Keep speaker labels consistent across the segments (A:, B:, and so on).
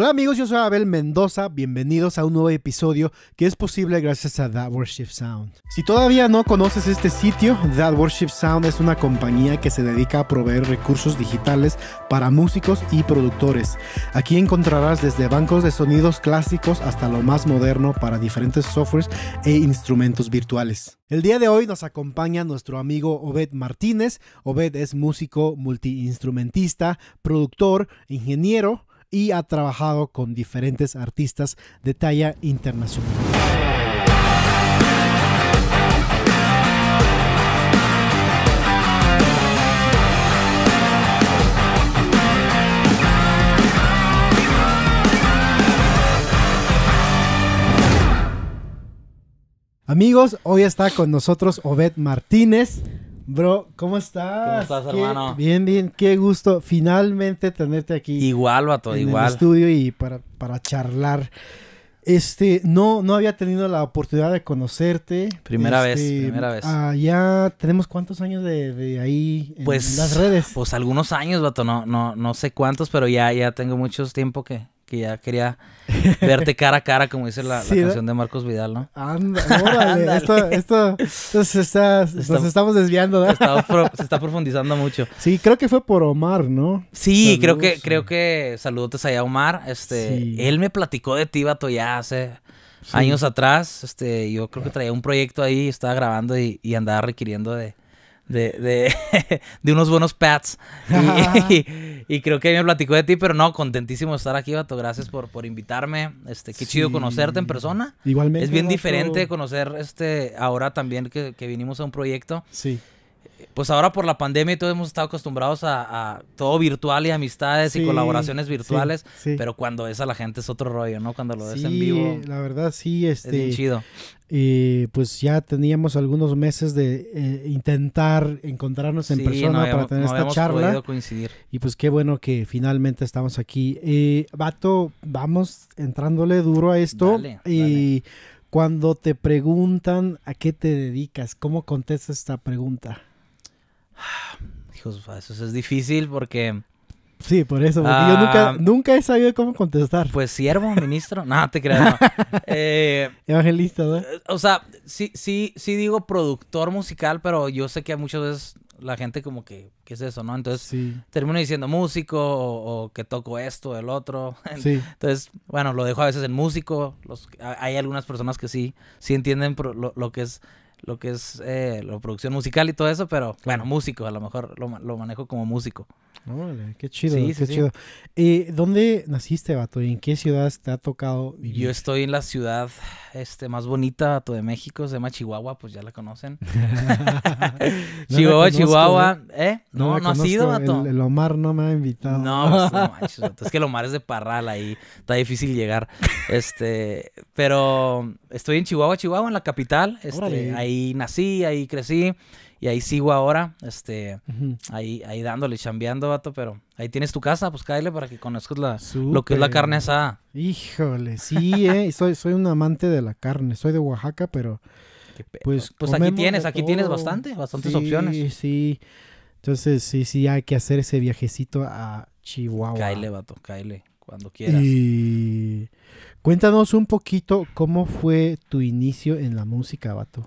A: Hola amigos, yo soy Abel Mendoza, bienvenidos a un nuevo episodio que es posible gracias a That Worship Sound. Si todavía no conoces este sitio, That Worship Sound es una compañía que se dedica a proveer recursos digitales para músicos y productores. Aquí encontrarás desde bancos de sonidos clásicos hasta lo más moderno para diferentes softwares e instrumentos virtuales. El día de hoy nos acompaña nuestro amigo Obed Martínez. Obed es músico multiinstrumentista, productor, ingeniero, y ha trabajado con diferentes artistas de talla internacional. Amigos, hoy está con nosotros Obed Martínez. Bro, ¿cómo estás? ¿Cómo estás, hermano? Bien, bien, qué gusto finalmente tenerte aquí. Igual, vato, en el estudio y para, para charlar. Este, no, no había tenido la oportunidad de conocerte. Primera vez, este, primera vez. Ah, ya tenemos cuántos años de, ahí pues, en, las
B: redes. Pues algunos años, vato, no, no, no sé cuántos, pero ya, ya tengo mucho tiempo que, que ya quería verte cara a cara, como dice la, canción de Marcos Vidal, ¿no?
A: Anda, órale, esto, esto, nos estamos desviando, ¿no? se está profundizando mucho. Sí, creo que fue por Omar, ¿no? Sí, creo que,
B: eh. creo que saludos allá Omar. Este, él me platicó de ti, vato, ya hace años atrás. Este, yo creo que traía un proyecto ahí, estaba grabando y andaba requiriendo de de, de, de unos buenos pads. Y, creo que me platicó de ti, pero no, contentísimo de estar aquí, Vato. Gracias por, por invitarme. Este, qué chido conocerte en persona. Igualmente. Es bien diferente conocer este ahora también que, que vinimos a un proyecto. Sí pues ahora por la pandemia y todo hemos estado acostumbrados a, todo virtual y amistades y colaboraciones virtuales, pero cuando ves a la gente es otro rollo, ¿no? Cuando lo ves en vivo.
A: la verdad sí, este... Es chido. pues ya teníamos algunos meses de eh, intentar encontrarnos en persona para tener esta charla. Coincidir. Y pues qué bueno que finalmente estamos aquí. Eh, Vato, vamos entrándole duro a esto. y cuando te preguntan a qué te dedicas, ¿cómo contestas esta pregunta?
B: Hijos, eso es difícil porque... Sí, por eso, porque yo nunca, ah, he sabido cómo contestar. Pues siervo, ministro, no, te creo eh, Evangelista, ¿no? Eh, o sea, sí, sí, sí digo productor musical, pero yo sé que muchas veces la gente como que, ¿qué es eso, no? Entonces, termino diciendo músico o, que toco esto, el otro. Entonces, bueno, lo dejo a veces en músico. hay algunas personas que sí, sí entienden lo que es lo que es eh, la producción musical y todo eso, pero bueno, músico, a lo mejor lo, lo manejo como músico qué chido, qué chido.
A: Eh, ¿Dónde naciste, vato? en qué ciudad te ha tocado vivir? Yo
B: estoy en la ciudad este, más bonita, de México, se llama Chihuahua, pues ya la conocen. Chihuahua, ¿eh? Chihuahua, ¿eh? No, no, no vato. El,
A: Omar no me ha invitado. No,
B: pues, Es que el Omar es de Parral ahí, está difícil llegar. Este, pero estoy en Chihuahua, Chihuahua, en la capital. Este, ahí nací, ahí crecí. Y ahí sigo ahora, este, ahí, ahí dándole, chambeando, vato, pero ahí tienes tu casa, pues cáele para que conozcas la, lo que es la carne asada. Híjole,
A: sí, eh, soy, soy un amante de la carne, soy de Oaxaca, pero... Pues, pues aquí tienes, aquí tienes bastante, bastantes opciones. Sí, sí. Entonces, sí, sí, hay que hacer ese viajecito a Chihuahua. Cáele,
B: vato, caile, cuando quieras.
A: Y... Cuéntanos un poquito cómo fue tu inicio en la música, vato.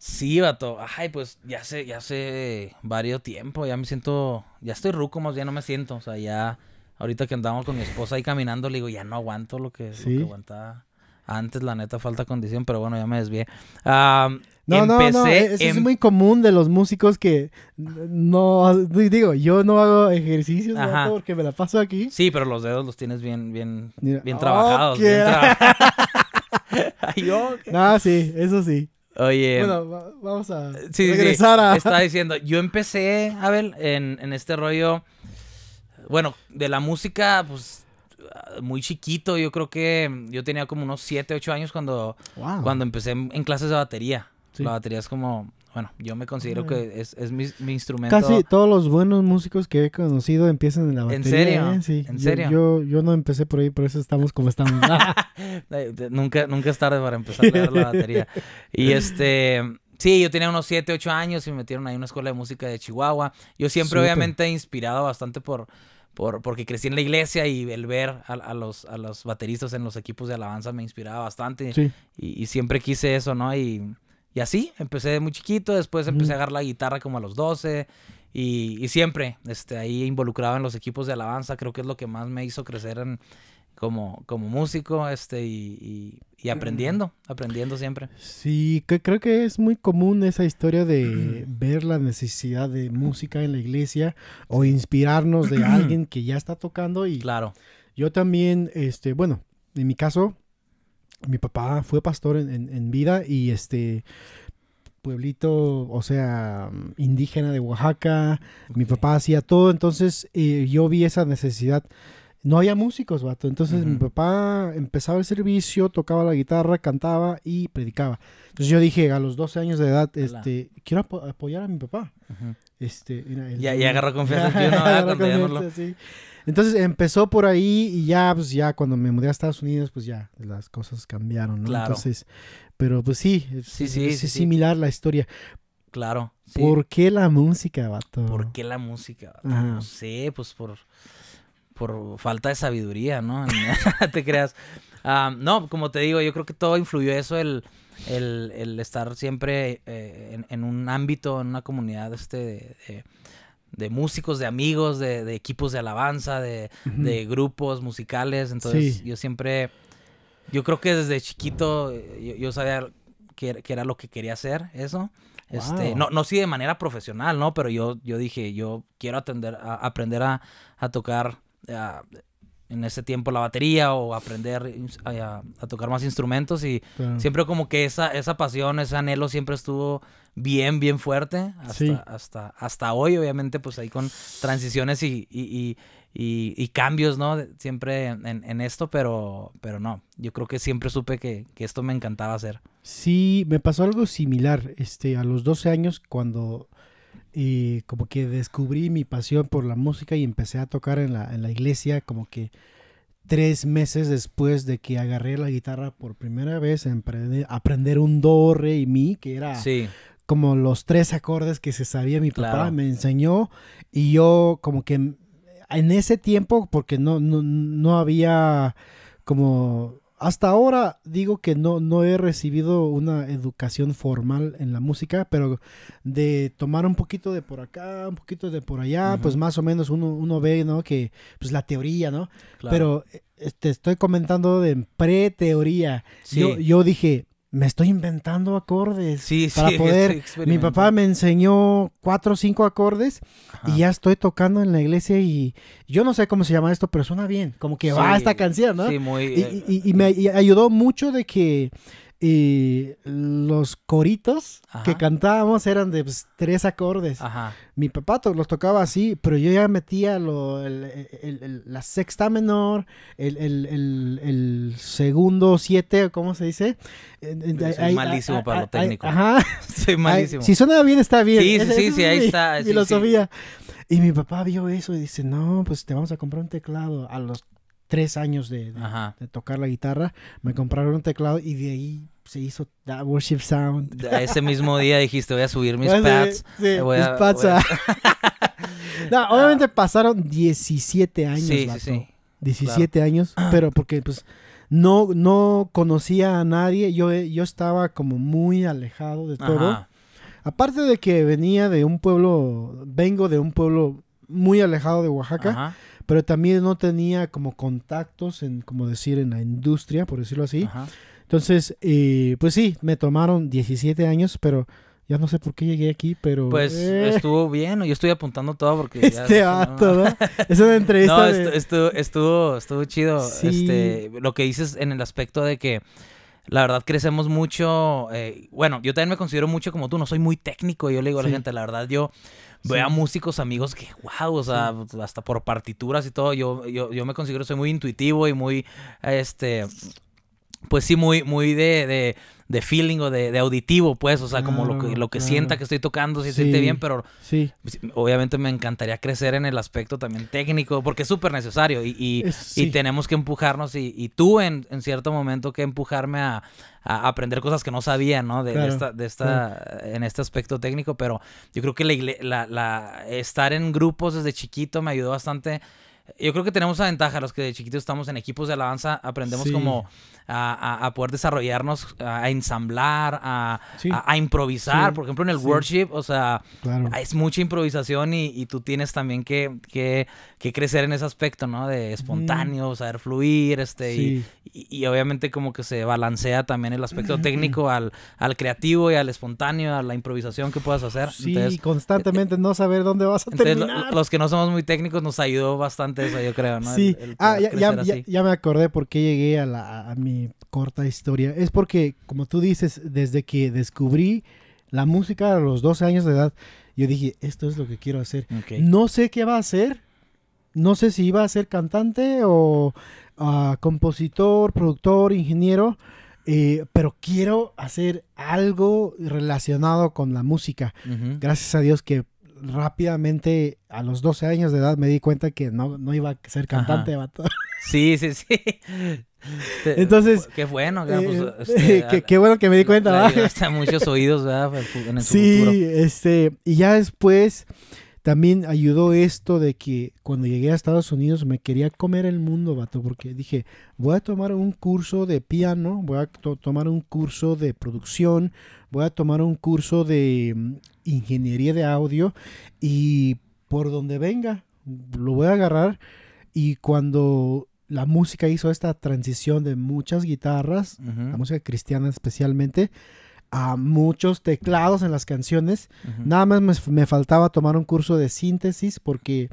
B: Sí, vato. Ay, pues ya sé, ya sé varios tiempo. Ya me siento, ya estoy ruco más, ya no me siento. O sea, ya ahorita que andamos con mi esposa ahí caminando, le digo, ya no aguanto lo que, aguantaba antes, la neta, falta condición, pero bueno, ya me desvié. Ah, no, no, no, e-, es muy
A: común de los músicos que no, digo, yo no hago ejercicios porque
B: me la paso aquí. Sí, pero los dedos los tienes bien, bien, bien trabajados. sí, eso sí. Oye. Bueno, vamos a eh, sí, regresar a. Estaba diciendo, yo empecé, Abel, en, en este rollo. Bueno, de la música, pues muy chiquito. Yo creo que yo tenía como unos 7, 8 años cuando, cuando empecé en, clases de batería. La batería es como bueno, yo me considero que es, mi, instrumento. Casi todos
A: los buenos músicos que he conocido empiezan en la batería. ¿En serio? ¿eh? Sí. ¿En yo, serio? Yo, yo, no empecé por ahí, por eso estamos como estamos.
B: nunca, nunca es tarde para empezar a leer la batería. Y este... Sí, yo tenía unos 7, 8 años y me metieron ahí en una escuela de música de Chihuahua. Yo siempre, obviamente he inspirado bastante por, por, porque crecí en la iglesia y el ver a, los, a los bateristas en los equipos de alabanza me inspiraba bastante. Y, y siempre quise eso, ¿no? Y y así, empecé muy chiquito, después empecé a agarrar la guitarra como a los 12 y, siempre este, ahí involucrado en los equipos de alabanza, creo que es lo que más me hizo crecer como, como músico este, y, aprendiendo, aprendiendo siempre.
A: Sí, que creo que es muy común esa historia de ver la necesidad de música en la iglesia o inspirarnos de alguien que ya está tocando y... Claro. Yo también, este, bueno, en mi caso, mi papá fue pastor en, en, vida y este pueblito, o sea, indígena de Oaxaca, mi papá hacía todo, entonces eh, yo vi esa necesidad. No había músicos, vato. Entonces mi papá empezaba el servicio, tocaba la guitarra, cantaba y predicaba. Entonces yo dije, a los 12 años de edad, este, quiero apoyar a mi papá. Este, y agarró confianza. ya, ah, agarró confianza, entonces empezó por ahí y ya, pues ya cuando me mudé a Estados Unidos, pues ya las cosas cambiaron, ¿no? Entonces, pero pues sí, es, sí, similar la historia. Claro. ¿Por qué la música, vato? ¿Por qué
B: la música, vato? No sé, pues por, por falta de sabiduría, ¿no? te creas. no, como te digo, yo creo que todo influyó eso, el, el, estar siempre eh, en, un ámbito, en una comunidad este de de músicos, de amigos, de, equipos de alabanza, de, grupos musicales. Entonces yo siempre, yo creo que desde chiquito eh, yo, sabía que, era lo que quería hacer, eso. Este, no, no sí de manera profesional, ¿no? Pero yo, yo dije, yo quiero atender, aprender a, tocar en ese tiempo la batería o aprender a, a, tocar más instrumentos y siempre como que esa, esa pasión, ese anhelo siempre estuvo bien, bien fuerte hasta, hasta, hasta hoy, obviamente, pues ahí con transiciones y, y, y, cambios, ¿no? Siempre en, esto, pero, pero no, yo creo que siempre supe que, que, esto me encantaba hacer.
A: Sí, me pasó algo similar, este, a los 12 años cuando y como que descubrí mi pasión por la música y empecé a tocar en la, iglesia como que tres meses después de que agarré la guitarra por primera vez, aprender, un do, re y mi, que era como los tres acordes que se sabía mi papá, me enseñó y yo como que en ese tiempo, porque no, no había como hasta ahora digo que no, no he recibido una educación formal en la música, pero de tomar un poquito de por acá, un poquito de por allá, pues más o menos uno, ve, ¿no? Que pues la teoría, ¿no? Pero eh, te este, estoy comentando de pre-teoría. Yo, yo dije, me estoy inventando acordes.
B: Sí, para poder. Mi papá
A: me enseñó cuatro o cinco acordes y ya estoy tocando en la iglesia y yo no sé cómo se llama esto, pero suena bien. Como que va ah, esta canción,
B: ¿no? Y,
A: y me ayudó mucho de que y los coritos que cantábamos eran de pues, tres acordes. Ajá. Mi papá los tocaba así, pero yo ya metía la sexta menor, el, segundo siete, ¿cómo se dice? Soy malísimo para lo técnico. Ajá. Soy malísimo. si suena bien, está bien. Sí, sí, sí, ahí está. Filosofía. Y mi papá vio eso y dice, no, pues te vamos a comprar un teclado. A los tres años de, tocar la guitarra, me compraron un teclado y de ahí se hizo That Worship Sound.
B: Ese mismo día dijiste, voy a subir mis pads.
A: obviamente pasaron 17 años, sí, 17 años, pero porque pues no, no conocía a nadie, yo, eh, yo estaba como muy alejado de todo. Aparte de que venía de un pueblo, vengo de un pueblo muy alejado de Oaxaca pero también no tenía como contactos en, como decir, en la industria, por decirlo así. Entonces, eh, pues sí, me tomaron 17 años, pero ya no sé por qué llegué aquí, pero... Pues eh.
B: estuvo bien, yo estoy apuntando todo porque... Este ya, ¿no? es una entrevista No, estuvo, estuvo, estuvo, chido. Este, lo que dices en el aspecto de que... La verdad crecemos mucho, eh, bueno, yo también me considero mucho como tú, no soy muy técnico, yo le digo a la gente, la verdad yo Veo a músicos amigos que, wow, o sea, hasta por partituras y todo, yo, yo, yo me considero, soy muy intuitivo y muy, este, pues sí, muy, muy de, de, de feeling o de, auditivo, pues, o sea, como lo que, lo que sienta que estoy tocando, si siente bien, pero pues, obviamente me encantaría crecer en el aspecto también técnico, porque es súper necesario y, tenemos que empujarnos y, y tú en, cierto momento que empujarme a, aprender cosas que no sabía, ¿no? De, esta, de esta en este aspecto técnico, pero yo creo que la, estar en grupos desde chiquito me ayudó bastante. Yo creo que tenemos la ventaja, los que de chiquito estamos en equipos de alabanza, aprendemos como a, poder desarrollarnos, a, ensamblar, a, improvisar. Por ejemplo, en el worship, o sea, es mucha improvisación y, tú tienes también que, que, crecer en ese aspecto, ¿no? De espontáneo, saber fluir, este, y, obviamente como que se balancea también el aspecto técnico al, creativo y al espontáneo, a la improvisación que puedas hacer. Sí,
A: constantemente no saber dónde vas a terminar.
B: los que no somos muy técnicos nos ayudó bastante eso, yo creo, ¿no? Sí. Ah, ya,
A: me acordé por qué llegué a, la, a mi corta historia es porque, como tú dices, desde que descubrí la música a los 12 años de edad, yo dije, esto es lo que quiero hacer. No sé qué va a hacer, no sé si iba a ser cantante o ah, compositor, productor, ingeniero, eh, pero quiero hacer algo relacionado con la música. Gracias a Dios que rápidamente a los 12 años de edad me di cuenta que no, iba a ser cantante.
B: Sí, sí, sí. Entonces. Qué bueno, pues, eh, este, que, qué, bueno que me di cuenta, muchos oídos,
A: este. Y ya después también ayudó esto de que cuando llegué a Estados Unidos me quería comer el mundo, vato, porque dije, voy a tomar un curso de piano, voy a tomar un curso de producción, voy a tomar un curso de mm, ingeniería de audio y por donde venga, lo voy a agarrar y cuando la música hizo esta transición de muchas guitarras, la música cristiana especialmente, a muchos teclados en las canciones. Nada más me, faltaba tomar un curso de síntesis porque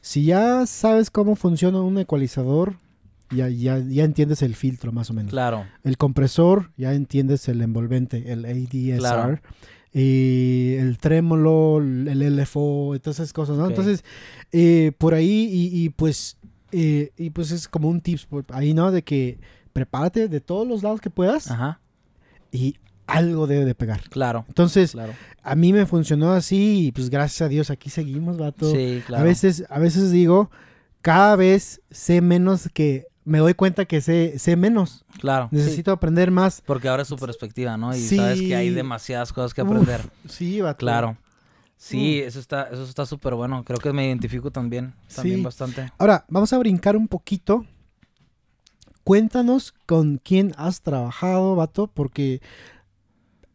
A: si ya sabes cómo funciona un ecualizador, ya, ya, entiendes el filtro más o menos. Claro. El compresor, ya entiendes el envolvente, el ADSR. Y el trémolo, el LFO, todas esas cosas, ¿no? Entonces, eh, por ahí, y pues eh, y pues es como un tips ahí, ¿no? De que prepárate de todos los lados que puedas. Y algo debe de pegar.
B: Claro. Entonces,
A: a mí me funcionó así y pues gracias a Dios aquí seguimos, vato. Sí, claro. A veces, a veces digo, cada vez sé menos que me doy cuenta que sé, sé menos. Claro. Necesito aprender más.
B: Porque ahora es su perspectiva, ¿no? Y sabes que hay demasiadas cosas que aprender. sí, vato. Claro. Sí, mm. eso está eso está súper bueno. Creo que me identifico también, también bastante.
A: Ahora, vamos a brincar un poquito. Cuéntanos con quién has trabajado, vato, porque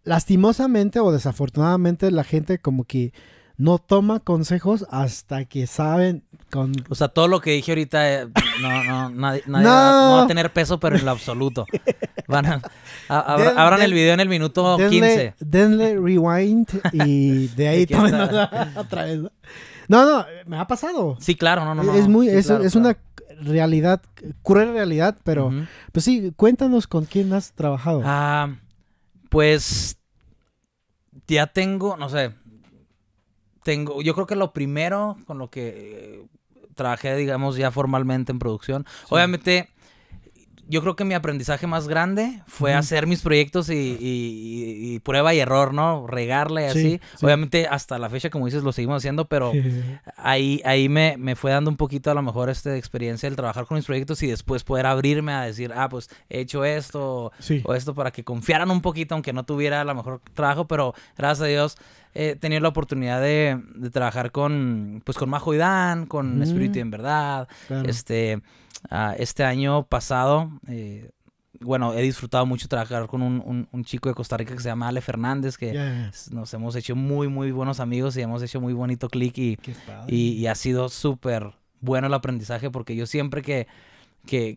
A: lastimosamente o desafortunadamente la gente como que no toma consejos hasta que saben con...
B: O sea, todo lo que dije ahorita, eh, no, no, nadie, Va, a tener peso, pero en lo absoluto. Van abran el video en el minuto 15.
A: Denle rewind y de ahí tomen otra vez. No, no,
B: me ha pasado. Sí, claro, no, no. Es, muy, es,
A: una realidad, cruel realidad, pero pues sí, cuéntanos con quién has trabajado. Ah, pues
B: ya tengo, no sé, tengo, yo creo que lo primero con lo que eh, trabajé, digamos, ya formalmente en producción, obviamente yo creo que mi aprendizaje más grande fue hacer mis proyectos y, prueba y error, ¿no? Regarle y así. Obviamente hasta la fecha, como dices, lo seguimos haciendo, pero ahí, ahí me, me, fue dando un poquito a lo mejor esta experiencia el trabajar con mis proyectos y después poder abrirme a decir, ah, pues he hecho esto o esto para que confiaran un poquito, aunque no tuviera a lo mejor trabajo, pero gracias a Dios he tenido la oportunidad de, trabajar con, pues, con Majo y Dan, con mm. Espíritu y en Verdad. Este, ah, este año pasado, eh, bueno, he disfrutado mucho trabajar con un, chico de Costa Rica que se llama Ale Fernández, que nos hemos hecho muy, muy buenos amigos y hemos hecho muy bonito click y, y, ha sido súper bueno el aprendizaje porque yo siempre que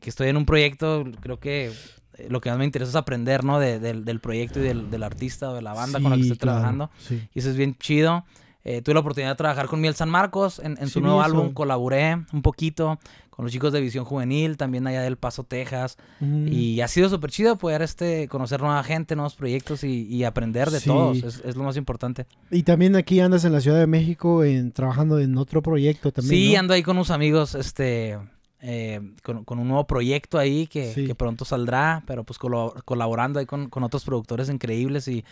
B: estoy en un proyecto, creo que eh, lo que más me interesa es aprender, ¿no? del, proyecto y del, artista o de la banda con la que estoy trabajando. Y eso es bien chido. Eh, tuve la oportunidad de trabajar con Miel San Marcos en, su nuevo álbum. Colaboré un poquito con los chicos de Visión Juvenil, también allá del Paso, Texas. Mm. Y ha sido súper chido poder este, conocer nueva gente, nuevos proyectos y, aprender de todos. Es, lo más importante.
A: Y también aquí andas en la Ciudad de México en, trabajando en otro proyecto también. Sí,
B: ando ahí con unos amigos. Este, eh, con, un nuevo proyecto ahí que, pronto saldrá, pero pues colaborando ahí con, otros productores increíbles y,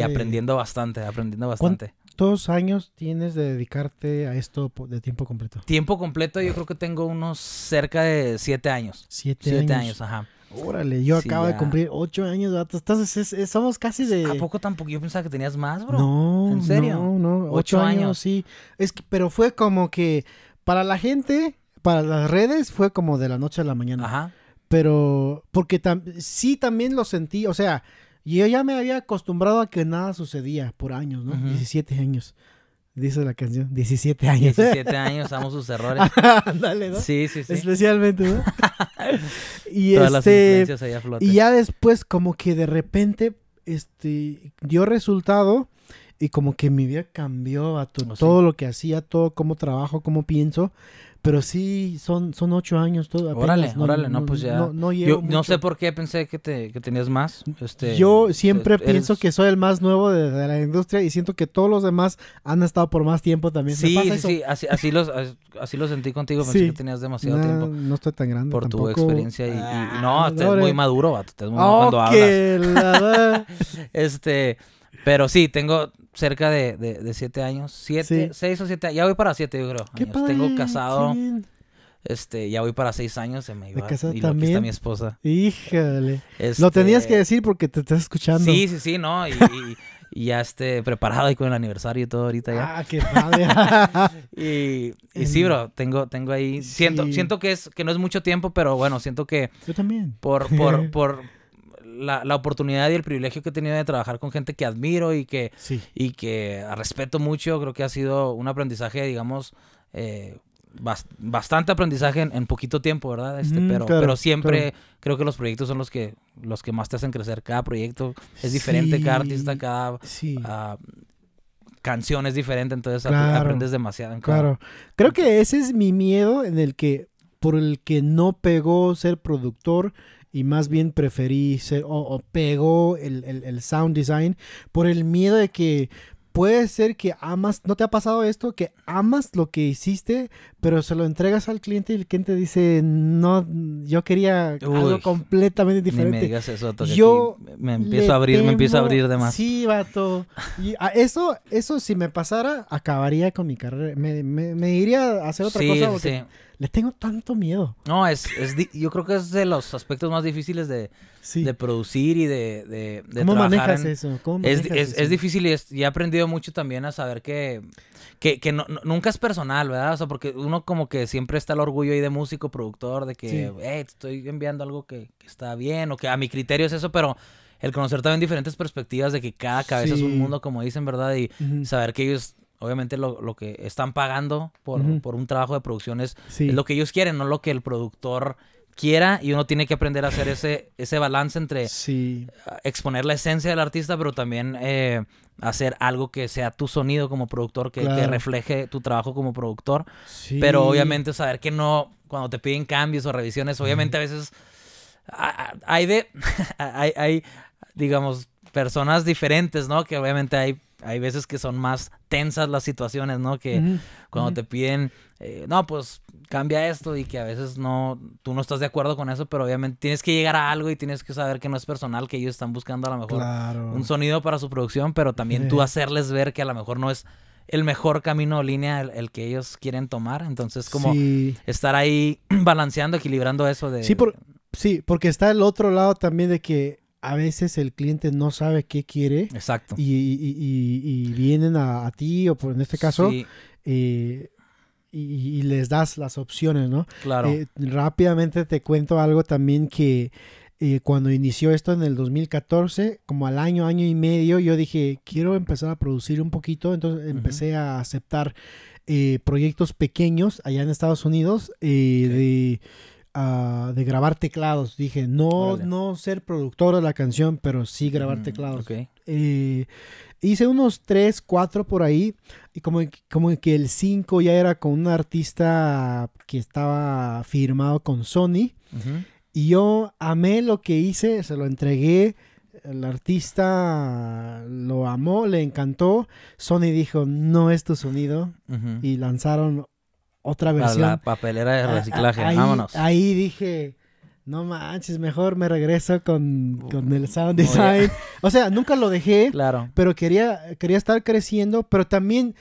B: aprendiendo bastante, aprendiendo bastante.
A: ¿Cuántos años tienes de dedicarte a esto de tiempo completo?
B: Tiempo completo yo creo que tengo unos cerca de siete años. Siete, siete años. ajá.
A: Órale, yo acabo de cumplir ocho años, vato. Estás, somos casi de. ¿A poco tampoco?
B: Yo pensaba que tenías más, bro. No. ¿En serio? No, Ocho, años, años,
A: sí. Es que, pero fue como que para la gente para las redes fue como de la noche a la mañana. Ajá. Pero, porque sí también lo sentí, o sea, yo ya me había acostumbrado a que nada sucedía por años, ¿no? 17 años. Dice la canción, 17 años. 17 años, amo sus errores. Dale, ¿no? Sí, sí, sí. Especialmente, ¿no? y Todas este, allá Y ya después, como que de repente, este, dio resultado y como que mi vida cambió a oh, todo lo que hacía, todo cómo trabajo, cómo pienso, pero sí, son, ocho años. Todo, órale, órale, no, pues ya. No, yo
B: no sé por qué pensé que, te, que tenías más. Este, yo siempre pienso
A: que soy el más nuevo de, la industria y siento que todos los demás han estado por más tiempo también. Sí, sí,
B: sí, así, lo sentí contigo, pensé que tenías demasiado tiempo. No estoy tan grande. Por tu experiencia y, no, ah, estás muy maduro, vato, estás muy cuando hablas. La... este, pero sí, tengo cerca de, de, siete años. Siete, seis o siete Ya voy para siete, yo creo. tengo casado. este, ya voy para seis años, se me iba. y Aquí está mi esposa.
A: Híjole. Lo este tenías que decir porque te estás escuchando. Sí, sí, sí, no. Y,
B: ya esté preparado y con el aniversario y todo ahorita ya. Ah, qué padre. y, y, sí, bro, tengo, tengo ahí. Siento, siento que es, que no es mucho tiempo, pero bueno, siento que. Yo también. Por, por, por la, la, oportunidad y el privilegio que he tenido de trabajar con gente que admiro y que, y que respeto mucho, creo que ha sido un aprendizaje, digamos, eh, bastante aprendizaje en, poquito tiempo, ¿verdad? Este, mm, pero, pero siempre creo que los proyectos son los que, los que más te hacen crecer. Cada proyecto es diferente, cada artista, cada... Ah, canción es diferente, entonces aprendes demasiado. Claro.
A: Creo que ese es mi miedo en el que por el que no pegó ser productor y más bien preferí ser, o, pegó el, sound design por el miedo de que puede ser que amas, ¿no te ha pasado esto? Que amas lo que hiciste, pero se lo entregas al cliente y el cliente dice, no, yo quería algo completamente diferente. me eso, yo me empiezo a abrir, me empiezo a abrir de más. Sí, vato. Y a eso, eso si me pasara, acabaría con mi carrera. Me, iría a hacer otra cosa. Sí le tengo tanto miedo.
B: No, es, es yo creo que es de los aspectos más difíciles de, producir y de, de, ¿Cómo manejas eso? ¿Cómo es, es, difícil y, he aprendido mucho también a saber que, que, nunca es personal, ¿verdad? O sea, porque uno como que siempre está el orgullo ahí de músico, productor, de que, estoy enviando algo que, está bien o que a mi criterio es eso, pero el conocer también diferentes perspectivas de que cada cabeza es un mundo, como dicen, ¿verdad? Y saber que ellos obviamente lo, que están pagando por, un trabajo de producción es, lo que ellos quieren, no lo que el productor quiera y uno tiene que aprender a hacer ese, ese balance entre sí. Eh, exponer la esencia del artista, pero también eh, hacer algo que sea tu sonido como productor, que, refleje tu trabajo como productor. Pero obviamente saber que no, cuando te piden cambios o revisiones, obviamente a veces hay de, hay, hay, digamos, personas diferentes, ¿no? Que obviamente hay hay veces que son más tensas las situaciones, ¿no? Que cuando te piden, eh, no, pues cambia esto y que a veces no, tú no estás de acuerdo con eso, pero obviamente tienes que llegar a algo y tienes que saber que no es personal, que ellos están buscando a lo mejor un sonido para su producción, pero también tú hacerles ver que a lo mejor no es el mejor camino o línea el, que ellos quieren tomar. Entonces, como estar ahí balanceando, equilibrando eso de... Sí,
A: sí, porque está el otro lado también de que a veces el cliente no sabe qué quiere. Exacto. Y, vienen a, ti, o por, en este caso, eh, y, les das las opciones, ¿no? Claro. Eh, rápidamente te cuento algo también que eh, cuando inició esto en el 2014, como al año, año y medio, yo dije, quiero empezar a producir un poquito, entonces empecé a aceptar proyectos pequeños allá en Estados Unidos de Ah, de grabar teclados. Dije, no, no ser productor de la canción, pero sí grabar teclados. Eh, hice unos 3, 4 por ahí. Y como, como que el 5 ya era con un artista que estaba firmado con Sony. Y yo amé lo que hice, se lo entregué el artista lo amó, le encantó. Sony dijo, no es tu sonido. Y lanzaron otra versión. la papelera de ah, ah, reciclaje, vámonos. Ahí
B: dije,
A: no manches, mejor me regreso con, el sound design. O sea, nunca lo dejé, claro. pero quería, quería estar creciendo, pero también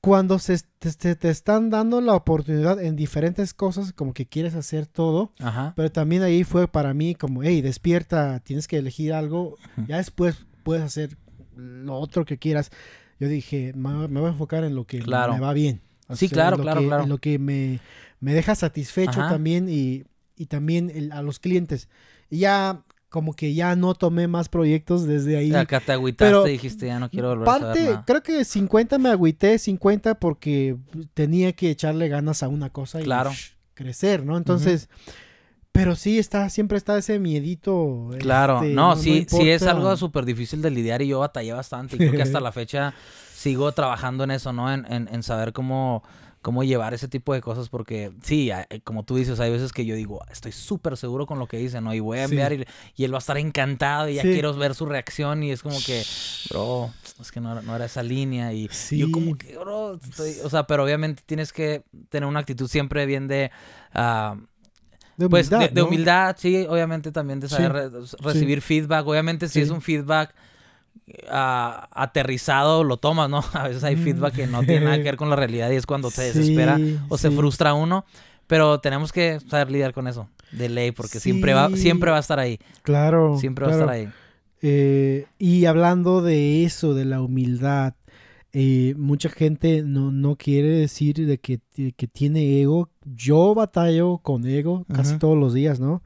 A: cuando se te, están dando la oportunidad en diferentes cosas, como que quieres hacer todo, Ajá. pero también ahí fue para mí como, hey, despierta, tienes que elegir algo, ya después puedes hacer lo otro que quieras. Yo dije, me, voy a enfocar en lo que me va bien sí, claro, claro, claro. Lo que me, me deja satisfecho también y, y también a los clientes. Y ya como que ya no tomé más proyectos desde ahí. Acá te
B: agüitaste dijiste, ya no quiero volver parte, a nada.
A: Creo que 50 me agüité, 50 porque tenía que echarle ganas a una cosa y crecer, ¿no? Entonces, pero sí, está, siempre está ese miedito. Claro, este, no, sí, sí es algo
B: súper difícil de lidiar y yo batallé bastante. Y creo que hasta la fecha sigo trabajando en eso, ¿no? En, en, en, saber cómo, cómo llevar ese tipo de cosas. Porque sí, eh, como tú dices, hay veces que yo digo, estoy súper seguro con lo que dice, ¿no? Y voy a enviar y, él va a estar encantado y ya quiero ver su reacción. Y es como que, bro, es que no, no era esa línea. Y yo como que, bro, estoy... o sea, pero obviamente tienes que tener una actitud siempre bien de... Ah, pues de, humildad, sí, obviamente también de saber recibir feedback. Obviamente si es un feedback ah, aterrizado, lo tomas, ¿no? A veces hay mm. feedback que no tiene nada que ver con la realidad y es cuando se desespera o se frustra uno. Pero tenemos que saber lidiar con eso, de ley, porque siempre, va, siempre va a estar ahí. Claro. Siempre va a estar ahí.
A: Eh, y hablando de eso, de la humildad, eh, mucha gente no, quiere decir que tiene ego yo batallo con ego casi todos los días, ¿no?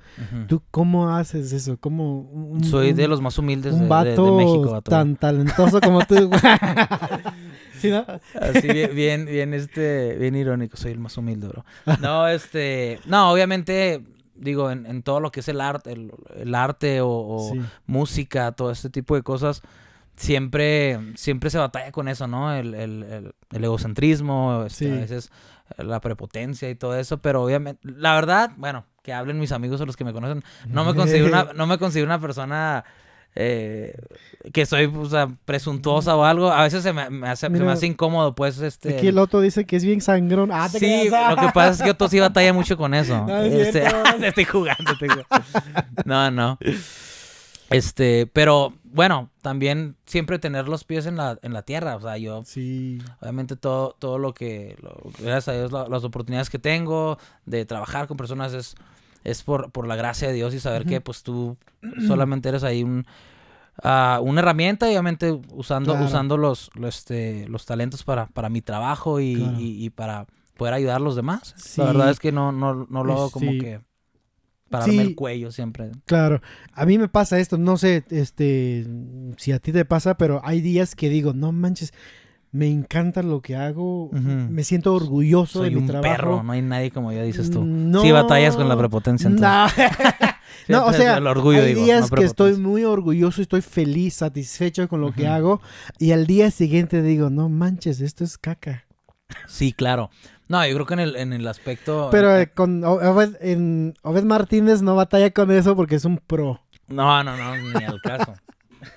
A: ¿Tú cómo haces eso? ¿Cómo Soy de los más humildes de, México. Tan talentoso como tú. ¿Sí, no? Así bien,
B: bien, este, bien irónico. Soy el más humilde, bro. No, este, no, obviamente, digo, en, todo lo que es el arte, el, arte o, música, todo este tipo de cosas siempre, siempre se batalla con eso, ¿no? El, egocentrismo, este, a veces la prepotencia y todo eso, pero obviamente, la verdad, bueno, que hablen mis amigos o los que me conocen, no me considero una, no me una persona eh, que soy presuntuosa o algo, a veces se me, hace, incómodo, pues, este... Es que el
A: otro dice que es bien sangrón. Ah, sí, lo que pasa es que otro sí batalla
B: mucho con eso. este, estoy jugando, estoy jugando. No, no. Este, pero bueno, también siempre tener los pies en la, en la tierra. O sea, yo. Sí. Obviamente todo, todo lo que. gracias a Dios, las oportunidades que tengo de trabajar con personas es, es por, la gracia de Dios y saber que, pues tú solamente eres ahí un. Ah, una herramienta obviamente usando, usando los, este, los, talentos para, para mi trabajo y, y, para poder ayudar a los demás. La verdad es que no, no, lo como que para el cuello siempre.
A: Claro, a mí me pasa esto, no sé este, si a ti te pasa, pero hay días que digo, no manches, me encanta lo que hago, me siento
B: orgulloso de mi un Perro, no hay nadie como yo, dices tú. Mm, no, sí, batallas con la prepotencia. No, o sea, hay días que
A: estoy muy orgulloso, estoy feliz, satisfecho con lo que hago, y al día siguiente digo, no manches, esto es caca.
B: Sí, claro. No, yo creo que en el, aspecto. Pero eh,
A: con Obed, en, Martínez no batalla con eso porque es un pro.
B: No, no, no, ni al caso.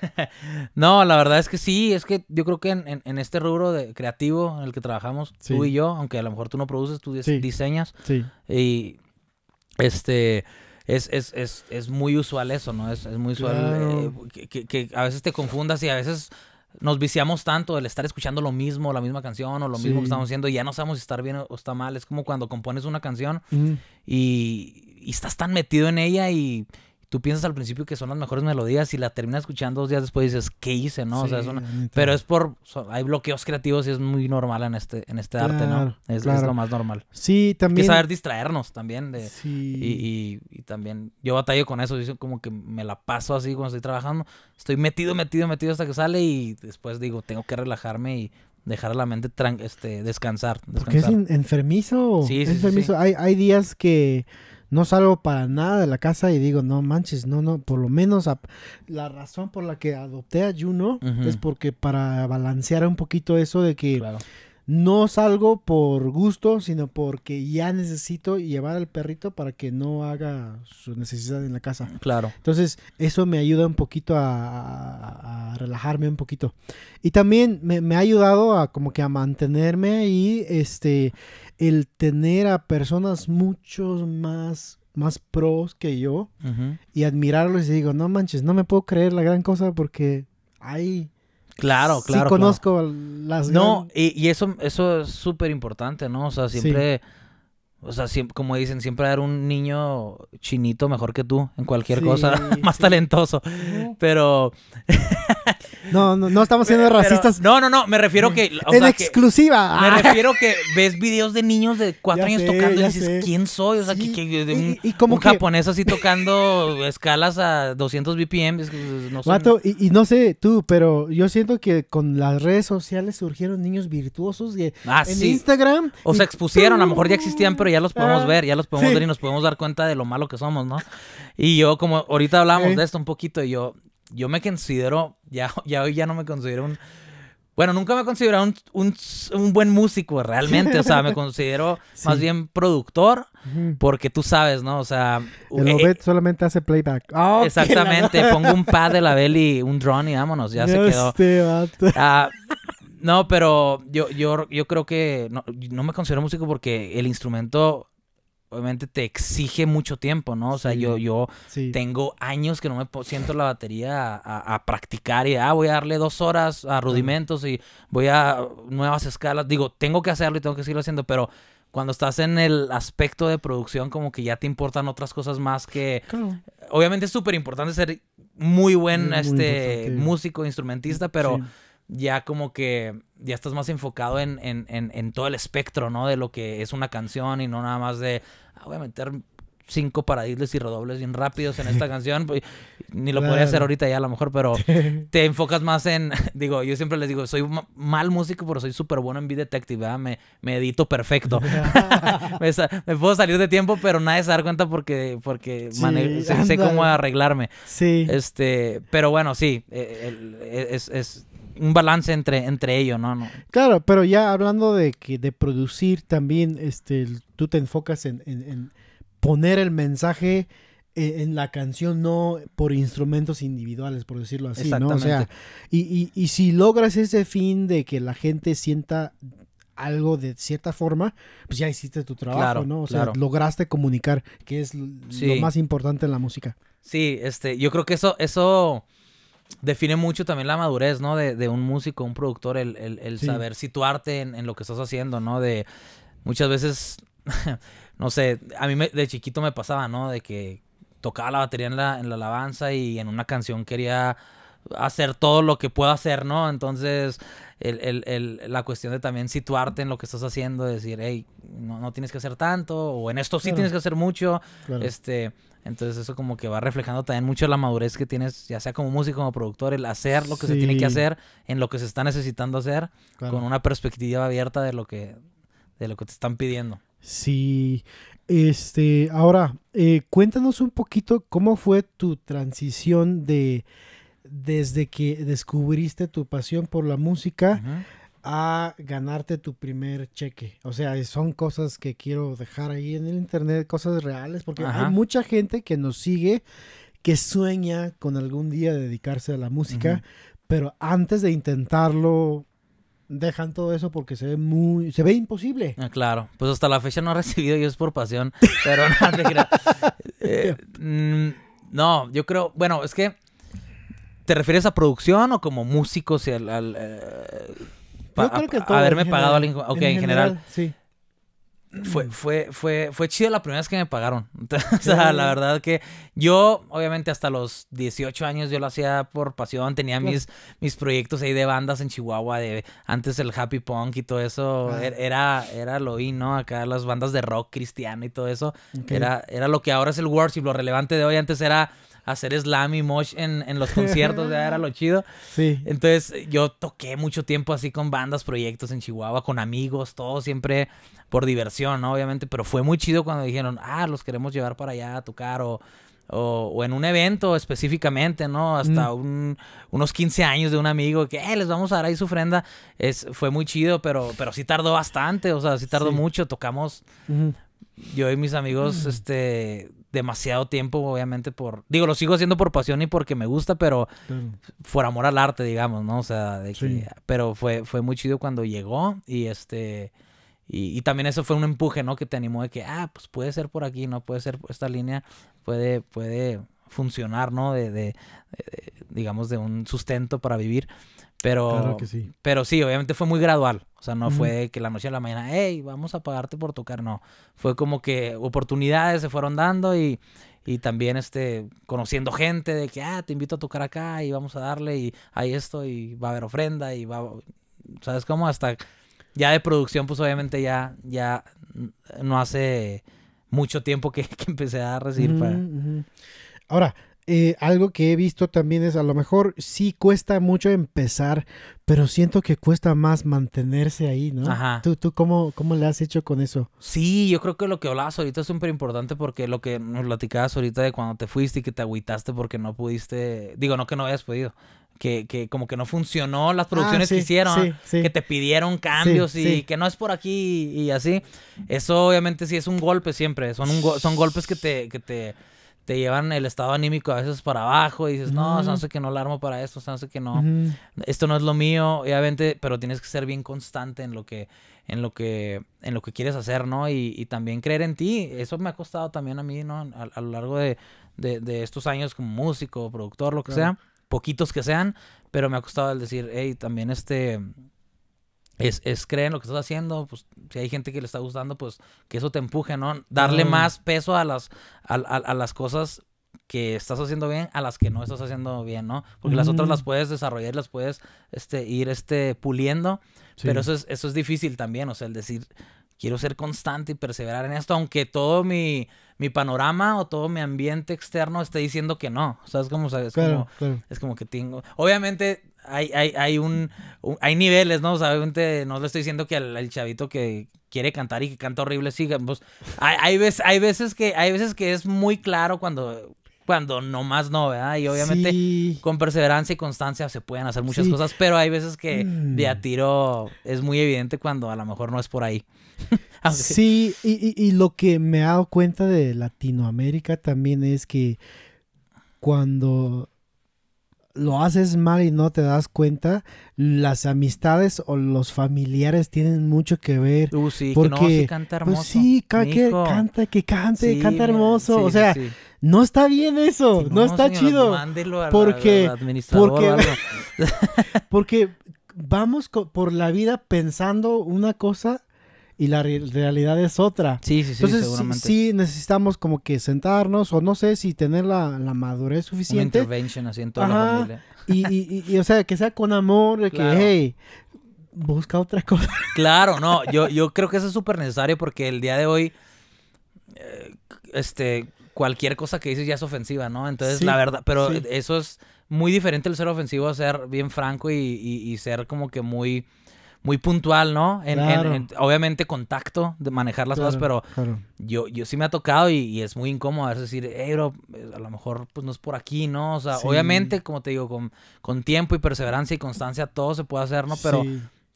B: no, la verdad es que sí, es que yo creo que en, este rubro de creativo en el que trabajamos, tú y yo, aunque a lo mejor tú no produces, tú diseñas. Sí. Y este es, muy usual eso, ¿no? Es, muy usual eh, que, a veces te confundas y a veces nos viciamos tanto el estar escuchando lo mismo, la misma canción o lo mismo que estamos haciendo y ya no sabemos si estar bien o está mal. Es como cuando compones una canción y, estás tan metido en ella y, tú piensas al principio que son las mejores melodías y la terminas escuchando dos días después y dices, ¿qué hice? ¿No? o sea, es Pero es por... hay bloqueos creativos y es muy normal en este, en este arte, ¿no? Es, lo más normal. Sí, también... que saber distraernos también Sí. Y, también... Yo batallo con eso, como que me la paso así cuando estoy trabajando. Estoy metido, metido, metido hasta que sale y después digo, tengo que relajarme y dejar a la mente este, descansar, es
A: enfermizo. Sí, sí, Sí, hay, hay días que no salgo para nada de la casa y digo, no manches, no, no, por lo menos la razón por la que adopté a Juno es porque para balancear un poquito eso de que no salgo por gusto, sino porque ya necesito llevar al perrito para que no haga su necesidad en la casa. Claro. Entonces, eso me ayuda un poquito a, relajarme un poquito. Y también me, ha ayudado a como que a mantenerme y este, el tener a personas muchos más más pros que yo y admirarlos y digo, no manches, no me puedo creer la gran cosa porque hay
B: Claro, claro. conozco las... No, y, y, eso, eso es súper importante, ¿no? O sea, siempre... O sea, como dicen, siempre haber un niño chinito mejor que tú en cualquier cosa, más talentoso. Pero. no,
A: no, estamos siendo racistas.
B: no, no, no, me refiero que. O en
A: exclusiva. me ah. refiero que
B: ves videos de niños de cuatro años tocando y dices, ¿quién soy? O sea, y, que, que, un, y, japonés así tocando escalas a 200 BPM. Pues, no
A: y, no sé tú, pero yo siento que con las redes sociales surgieron niños virtuosos de ah, en Instagram. O se expusieron, a lo mejor ya existían, pero ya
B: los podemos ah. ver, ya los podemos ver y nos podemos dar cuenta de lo malo que somos, ¿no? Y yo, como ahorita hablábamos de esto un poquito, y yo, yo me considero, ya, ya hoy ya no me considero un... Bueno, nunca me he un, un, buen músico realmente, o sea, me considero más bien productor, porque tú sabes, ¿no? O sea... El eh, eh
A: solamente hace playback. Ah, exactamente, pongo un pad
B: de la Belly, un drone y vámonos, ya se este quedó. Este, no, pero yo, yo, yo creo que no, me considero músico porque el instrumento obviamente te exige mucho tiempo, ¿no? O sea, yo, yo tengo años que no me siento la batería a, practicar y, ah, voy a darle dos horas a rudimentos y voy a nuevas escalas. Digo, tengo que hacerlo y tengo que seguirlo haciendo, pero cuando estás en el aspecto de producción, como que ya te importan otras cosas más que. Obviamente es súper importante ser muy buen este, músico, instrumentista, pero ya como que ya estás más enfocado en, todo el espectro, ¿no? De lo que es una canción y no nada más de, ah, voy a meter cinco paradiles y redobles bien rápidos en esta canción. Pues, ni lo podría hacer ahorita ya a lo mejor, pero te enfocas más en, digo, yo siempre les digo, soy mal músico, pero soy súper bueno en b Detective, Me, edito perfecto. me, puedo salir de tiempo, pero nadie se da cuenta porque, porque sé, cómo arreglarme. Sí. Este, pero bueno, sí, e-, e-, es un balance entre, entre ellos, ¿no?
A: Claro, pero ya hablando de que de producir también, este, tú te enfocas en, poner el mensaje eh, en, la canción, no por instrumentos individuales, por decirlo así, ¿no? sea, y, y, y si logras ese fin de que la gente sienta algo de cierta forma, pues ya hiciste tu trabajo, ¿no? O sea, lograste comunicar, que es lo más importante en la música.
B: Sí, este, yo creo que eso, eso define mucho también la madurez, ¿no? De, un músico, un productor, el, saber situarte en, lo que estás haciendo, ¿no? De muchas veces, no sé, a mí me, de chiquito me pasaba, ¿no? De que tocaba la batería en la, alabanza y en una canción quería hacer todo lo que puedo hacer, ¿no? Entonces, la cuestión de también situarte en lo que estás haciendo, decir, hey, no, tienes que hacer tanto, o en esto sí tienes que hacer mucho, este, entonces eso como que va reflejando también mucho la madurez que tienes, ya sea como músico, como productor, el hacer lo que se tiene que hacer, en lo que se está necesitando hacer, con una perspectiva abierta de lo que, de lo que te están pidiendo.
A: Sí. Este, ahora, eh, cuéntanos un poquito cómo fue tu transición de desde que descubriste tu pasión por la música a ganarte tu primer cheque. O sea, son cosas que quiero dejar ahí en el internet, cosas reales, porque hay mucha gente que nos sigue que sueña con algún día dedicarse a la música, pero antes de intentarlo dejan todo eso porque se ve muy se ve imposible.
B: Ah, claro, pues hasta la fecha no ha recibido y es por pasión, pero no, eh, mm, no, yo creo, bueno, es que ¿te refieres a producción o como músicos y al eh, haberme pagado alguien. Ok, en, general, Sí. Fue, fue, fue, fue chido la primera vez que me pagaron. o sea, la verdad que yo, obviamente, hasta los 18 años yo lo hacía por pasión. Tenía mis, mis proyectos ahí de bandas en Chihuahua, de antes el happy punk y todo eso. Er, era, era lo y, ¿no? Acá las bandas de rock cristiano y todo eso. Era, era lo que ahora es el worship, lo relevante de hoy. Antes era hacer slam y mosh en, en los conciertos, ya era lo chido. Sí. Entonces yo toqué mucho tiempo así con bandas, proyectos en Chihuahua, con amigos, todo siempre por diversión, ¿no? Obviamente, pero fue muy chido cuando dijeron, ah, los queremos llevar para allá a tocar o... O, en un evento específicamente, ¿no? Hasta mm. un, unos 15 años de un amigo que eh, les vamos a dar ahí su ofrenda. Es, fue muy chido, pero, pero sí tardó bastante, o sea, sí tardó mucho. Tocamos, yo y mis amigos, mm. este, demasiado tiempo, obviamente, por... Digo, lo sigo haciendo por pasión y porque me gusta, pero por amor al arte, digamos, ¿no? O sea, de que, pero fue, fue muy chido cuando llegó y este... Y, también eso fue un empuje, ¿no? Que te animó de que, ah, pues puede ser por aquí, ¿no? Puede ser esta línea, puede, puede funcionar, ¿no? de, de digamos, de un sustento para vivir. Pero, sí. pero sí, obviamente fue muy gradual. O sea, no fue que la noche a la mañana, hey, vamos a pagarte por tocar. No, fue como que oportunidades se fueron dando y, también este, conociendo gente de que, ah, te invito a tocar acá y vamos a darle y hay esto y va a haber ofrenda y va, ¿sabes cómo? Hasta ya de producción, pues obviamente ya, ya no hace mucho tiempo que, empecé a recibir.
A: Ahora, eh, algo que he visto también es a lo mejor sí cuesta mucho empezar, pero siento que cuesta más mantenerse ahí, ¿no? Ajá. ¿Tú, tú cómo, cómo le has hecho con eso?
B: Sí, yo creo que lo que hablabas ahorita es súper importante porque lo que nos platicabas ahorita de cuando te fuiste y que te agüitaste porque no pudiste, digo, no que no hayas podido, que, como que no funcionó las ah, producciones que hicieron, que te pidieron cambios y que no es por aquí y así. Eso obviamente sí es un golpe siempre, son, son golpes que te, que te, te llevan el estado anímico a veces para abajo y dices, no, no sé que no la armo para esto, no sé que no, esto no es lo mío, obviamente, pero tienes que ser bien constante en lo que, en lo que, en lo que quieres hacer, ¿no? Y, también creer en ti, eso me ha costado también a mí, ¿no? A, lo largo de, de, de, estos años como músico, productor, lo que sea, poquitos que sean, pero me ha costado el decir, hey, también este es, creer en lo que estás haciendo, pues si hay gente que le está gustando, pues que eso te empuje, ¿no? Darle mm. más peso a las, a, las cosas que estás haciendo bien a las que no estás haciendo bien, ¿no? Porque las otras mm. las puedes desarrollar, las puedes este, ir este, puliendo, pero eso es, eso es difícil también, o sea, el decir, quiero ser constante y perseverar en esto, aunque todo mi, mi panorama o todo mi ambiente externo esté diciendo que no. O sea, como, es como que tengo... Obviamente hay, un, hay niveles, ¿no? obviamente no le estoy diciendo que al, chavito que quiere cantar y que canta horrible siga. Pues, hay, veces, hay veces que, hay veces que es muy claro cuando, cuando nomás no, ¿verdad? Y obviamente con perseverancia y constancia se pueden hacer muchas cosas, pero hay veces que mm. de a tiro es muy evidente cuando a lo mejor no es por ahí.
A: sí, y, y lo que me he dado cuenta de Latinoamérica también es que cuando lo haces mal y no te das cuenta, las amistades o los familiares tienen mucho que ver. Uh, sí, porque, que no, sí canta pues, hermoso. Pues sí, que canta, que cante, canta hermoso. o sea, no está bien eso, no, está chido. Mándelo a porque, porque, porque vamos por la vida pensando una cosa y la realidad
B: es otra. Sí, sí, sí. seguramente. Sí,
A: necesitamos como que sentarnos o no sé si tener la,
B: madurez suficiente. Una intervention así en toda la familia.
A: Y, o sea, que sea con amor, de que, hey, busca otra cosa.
B: Claro, no, yo, yo creo que eso es súper necesario porque el día de hoy, eh, este, cualquier cosa que dices ya es ofensiva, ¿no? Entonces, la verdad, pero eso es muy diferente el ser ofensivo a ser bien franco y ser como que muy muy puntual, ¿no? En, obviamente contacto de manejar las cosas, pero yo, yo sí me ha tocado y, es muy incómodo a decir, pues, a lo mejor pues no es por aquí, ¿no? O sea, obviamente, como te digo, con, con tiempo y perseverancia y constancia todo se puede hacer, ¿no? Pero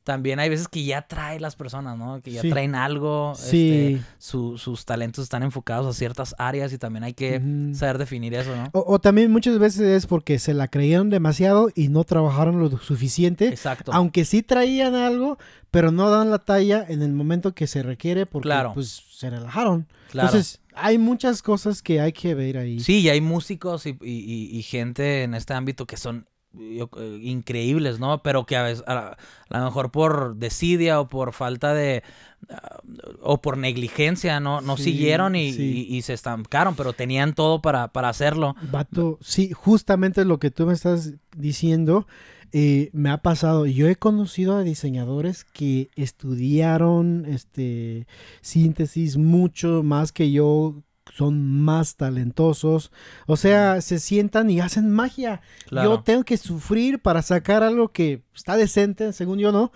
B: también hay veces que ya trae las personas, ¿no? Que ya traen algo, sí. este, sus talentos están enfocados a ciertas áreas y también hay que saber definir eso, ¿no?
A: O, también muchas veces es porque se la creyeron demasiado y no trabajaron lo suficiente. Exacto. Aunque sí traían algo, pero no dan la talla en el momento que se requiere porque pues
B: se relajaron. Claro. Entonces,
A: hay muchas cosas que hay que ver ahí. Sí,
B: y hay músicos y gente en este ámbito que son eh, increíbles, ¿no? Pero que a, veces, a, lo mejor por desidia o por falta de... Ah, o por negligencia, ¿no? No siguieron y, se estancaron, pero tenían todo para, para hacerlo.
A: Vato, sí, justamente lo que tú me estás diciendo eh, me ha pasado. Yo he conocido a diseñadores que estudiaron este, síntesis mucho más que yo son más talentosos, o sea, se sientan y hacen magia. Yo tengo que sufrir para sacar algo que está decente, según yo, ¿no?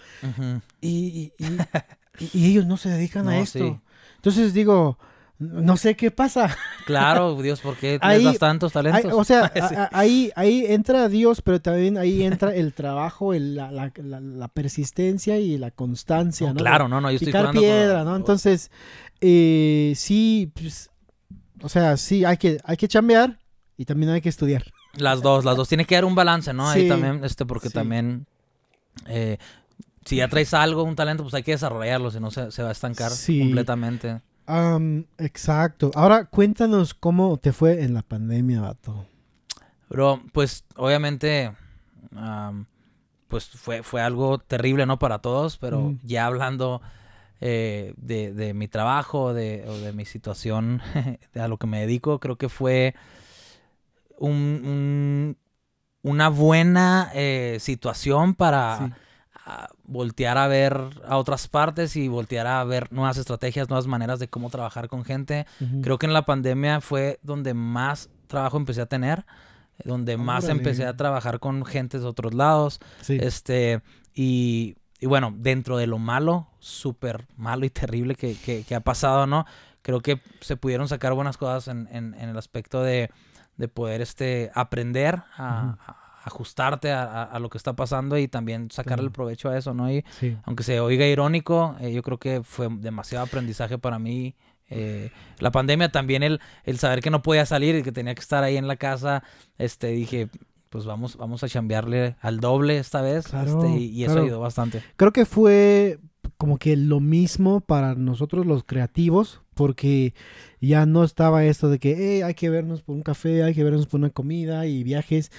A: y, ellos no se dedican a esto. Entonces digo, no sé qué pasa.
B: Claro, Dios, porque hay das tantos talentos? o sea,
A: ahí, entra Dios, pero también ahí entra el trabajo, la, persistencia y la constancia, Claro, no, no, yo estoy piedra, ¿no? Entonces, eh, sí, pues, o sea, sí, hay que, hay que chambear y también hay que estudiar.
B: Las dos, las dos. Tiene que dar un balance, ¿no? Ahí también, este, porque también... Eh, si ya traes algo, un talento, pues hay que desarrollarlo, si no se, va a estancar completamente.
A: exacto. Ahora cuéntanos cómo te fue en la pandemia,
B: vato. Bro, pues obviamente, pues fue, fue algo terrible, ¿no? Para todos, pero ya hablando eh, de, mi trabajo de, o de mi situación a lo que me dedico, creo que fue un, una buena eh, situación para voltear a ver a otras partes y voltear a ver nuevas estrategias, nuevas maneras de cómo trabajar con gente. Creo que en la pandemia fue donde más trabajo empecé a tener donde más empecé a trabajar con gente de otros lados. Este, y y bueno, dentro de lo malo, súper malo y terrible que, que, ha pasado, ¿no? Creo que se pudieron sacar buenas cosas en, el aspecto de, poder este, aprender a, ajustarte a, lo que está pasando y también sacarle el provecho a eso, ¿no? Y aunque se oiga irónico, eh, yo creo que fue demasiado aprendizaje para mí. Eh, la pandemia también el, el saber que no podía salir y que tenía que estar ahí en la casa, este, dije, pues vamos, vamos a chambearle al doble esta vez. Este, y, eso ayudó bastante.
A: Creo que fue como que lo mismo para nosotros los creativos, porque ya no estaba esto de que eh, hay que vernos por un café, hay que vernos por una comida y viajes.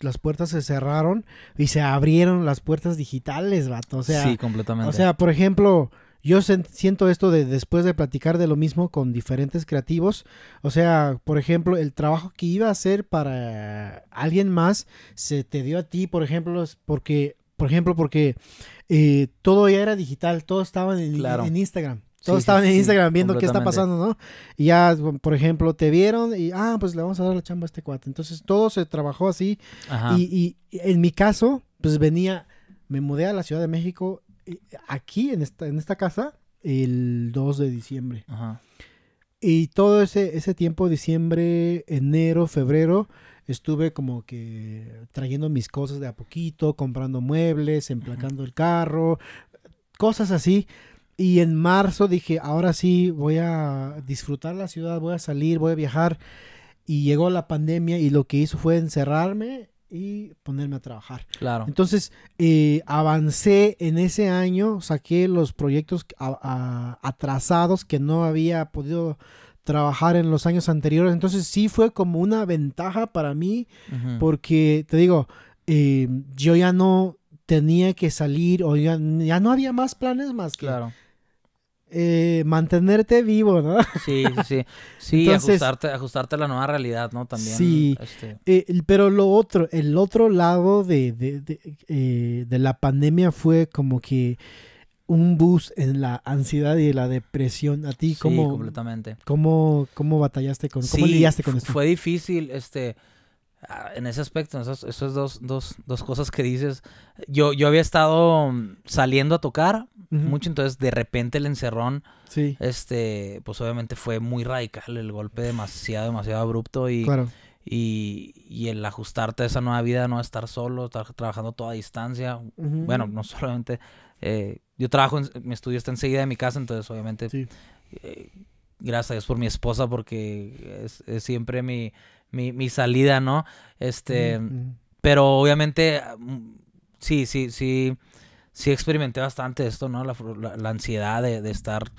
A: Las puertas se cerraron y se abrieron las puertas digitales, vato. O sea, sí, completamente. O sea, por ejemplo, yo siento esto de después de platicar de lo mismo con diferentes creativos. O sea, por ejemplo, el trabajo que iba a hacer para alguien más se te dio a ti, por ejemplo, porque, por ejemplo, porque eh, todo ya era digital, todo estaba en, Instagram. Todo estaba en Instagram viendo qué está pasando, ¿no? Y ya, por ejemplo, te vieron y, ah, pues le vamos a dar la chamba a este cuate. Entonces todo se trabajó así. Y, y en mi caso, pues venía, me mudé a la Ciudad de México eh, aquí en esta, casa el 2 de diciembre. Y todo ese, ese tiempo, diciembre, enero, febrero, estuve como que trayendo mis cosas de a poquito, comprando muebles, emplacando el carro, cosas así. Y en marzo dije, ahora sí, voy a disfrutar la ciudad, voy a salir, voy a viajar. Y llegó la pandemia y lo que hizo fue encerrarme y ponerme a trabajar. Claro. Entonces, eh, avancé en ese año, saqué los proyectos atrasados que no había podido trabajar en los años anteriores. Entonces, sí fue como una ventaja para mí, porque te digo, eh, yo ya no tenía que salir o ya, ya no había más planes más que claro eh, mantenerte vivo, ¿no? Sí, sí, sí. ajustarte,
B: ajustarte a la nueva realidad, ¿no? También. Sí. Este.
A: Eh, pero lo otro, el otro lado de, de, eh, de, la pandemia fue como que un boost en la ansiedad y la depresión. ¿A ti cómo? Sí, completamente. ¿Cómo, cómo batallaste con, cómo lidiaste con esto?
B: Fue difícil, este... Ah, en ese aspecto, esas, es dos, dos, dos, cosas que dices. Yo, yo había estado mm, saliendo a tocar mucho, entonces de repente el encerrón, este, pues obviamente fue muy radical, el golpe demasiado, demasiado abrupto y, y, el ajustarte a esa nueva vida, no estar solo, estar trabajando toda distancia. Bueno, no solamente, eh, yo trabajo, en, mi estudio está enseguida de mi casa, entonces obviamente... Eh, gracias a Dios por mi esposa porque es siempre mi, mi, salida, ¿no? Este, pero obviamente, sí, sí, sí, sí experimenté bastante esto, ¿no? La, la, ansiedad de, estar,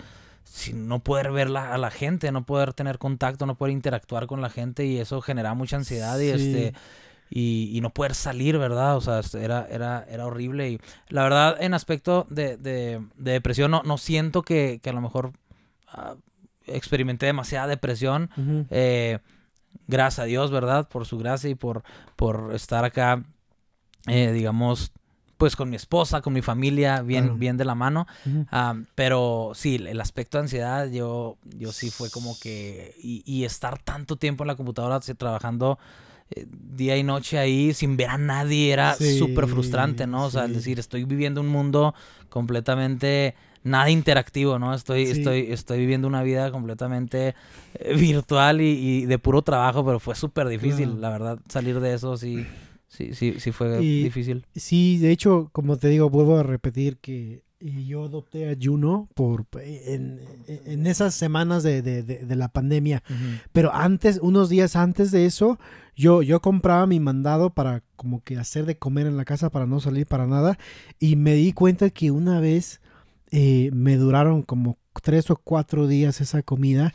B: sin no poder ver a la gente, no poder tener contacto, no poder interactuar con la gente y eso genera mucha ansiedad y este... Y, no poder salir, ¿verdad? O sea, este, era, era, era horrible. Y la verdad, en aspecto de, de, de depresión, no, no siento que, que a lo mejor ah, experimenté demasiada depresión gracias a Dios, ¿verdad? Por su gracia y por, por estar acá, eh, digamos, pues con mi esposa, con mi familia, bien, bien de la mano. pero sí, el aspecto de ansiedad, yo, yo sí fue como que, y, estar tanto tiempo en la computadora trabajando eh, día y noche ahí sin ver a nadie era súper frustrante, ¿no? O sea, es decir, estoy viviendo un mundo completamente nada interactivo, ¿no? Estoy, estoy, estoy viviendo una vida completamente eh, virtual y, de puro trabajo, pero fue súper difícil, la verdad, salir de eso sí, sí, sí, sí fue difícil.
A: Sí, de hecho, como te digo, vuelvo a repetir que eh, yo adopté a Juno por, eh, en, esas semanas de, la pandemia, pero antes, unos días antes de eso, yo, yo compraba mi mandado para como que hacer de comer en la casa para no salir para nada y me di cuenta que una vez eh, me duraron como tres o cuatro días esa comida.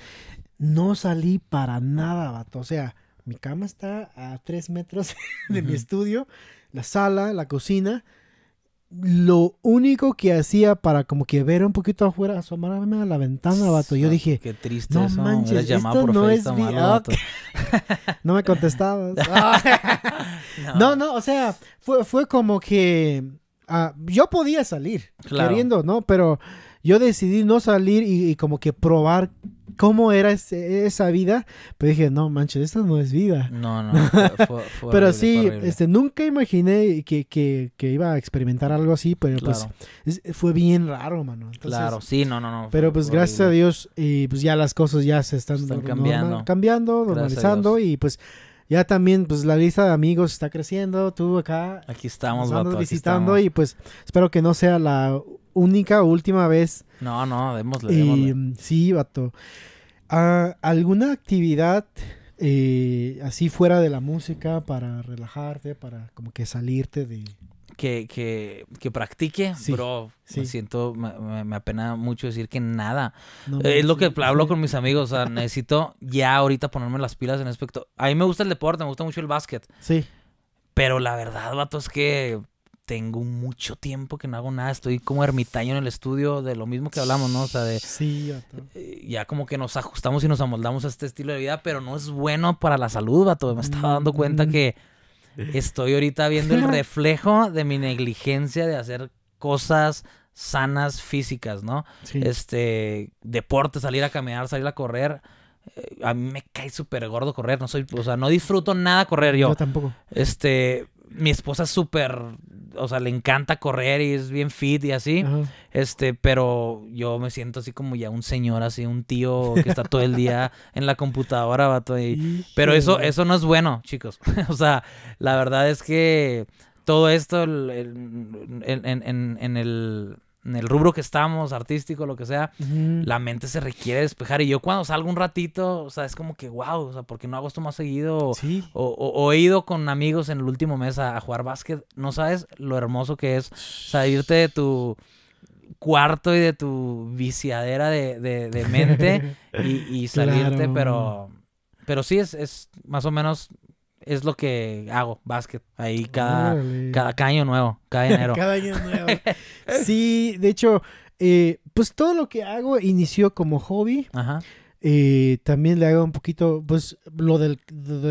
A: No salí para nada, vato. O sea, mi cama está a tres metros de mi estudio, la sala, la cocina. Lo único que hacía para como que ver un poquito afuera, asomarme a la ventana, vato. Yo dije, qué triste, no manches, esto no es No me contestabas. Ah. no. no, no, o sea, fue, fue como que yo podía salir, queriendo, ¿no? Pero yo decidí no salir y, como que probar cómo era esa vida. Pero dije, no, manches, esta no es vida. No, no. Fue, pero sí, este, nunca imaginé que, que, iba a experimentar algo así, pero pues fue bien raro,
B: mano. claro, sí, no, no, no. Pero pues gracias a
A: Dios, y pues ya las cosas ya se están, cambiando. cambiando, normalizando y pues ya también, pues la lista de amigos está creciendo. Tú acá. Aquí estamos, vato, visitando y pues espero que no sea la única o última vez.
B: No, no, démosle.
A: Sí, vato. Ah, ¿Alguna actividad eh, así fuera de la música para relajarte, para como que salirte de,
B: que, practique, pero Me siento, me, apena mucho decir que nada. Eh, es lo que hablo con mis amigos. O sea, necesito ya ahorita ponerme las pilas en este aspecto. A mí me gusta el deporte, me gusta mucho el básquet. Sí. Pero la verdad, vato, es que tengo mucho tiempo que no hago nada. Estoy como ermitaño en el estudio de lo mismo que hablamos, ¿no? O sea, de. Sí, vato. Eh, ya como que nos ajustamos y nos amoldamos a este estilo de vida, pero no es bueno para la salud, vato. Me estaba dando cuenta mm. que estoy ahorita viendo el reflejo de mi negligencia de hacer cosas sanas físicas, ¿no? Este, deporte, salir a caminar, salir a correr. Eh, a mí me cae súper gordo correr, no soy, o sea, no disfruto nada correr yo. Yo tampoco. Este, mi esposa es súper o sea, le encanta correr y es bien fit y así. Este, pero yo me siento así como ya un señor, así un tío que está todo el día en la computadora, vato. pero eso, eso no es bueno, chicos. o sea, la verdad es que todo esto el, en, en el en el rubro que estamos, artístico, lo que sea, la mente se requiere despejar. Y yo cuando salgo un ratito, o sea, es como que, wow, o sea, porque no hago esto más seguido. Sí. O, he ido con amigos en el último mes a, jugar básquet. No sabes lo hermoso que es, salirte de tu cuarto y de tu viciadera de, mente y, salirte, pero... Pero sí, es, es más o menos es lo que hago, básquet. Ahí cada, año nuevo, cada enero. cada año
A: nuevo. sí, de hecho, eh, pues todo lo que hago inició como hobby. Ajá. Eh, también le hago un poquito, pues lo del,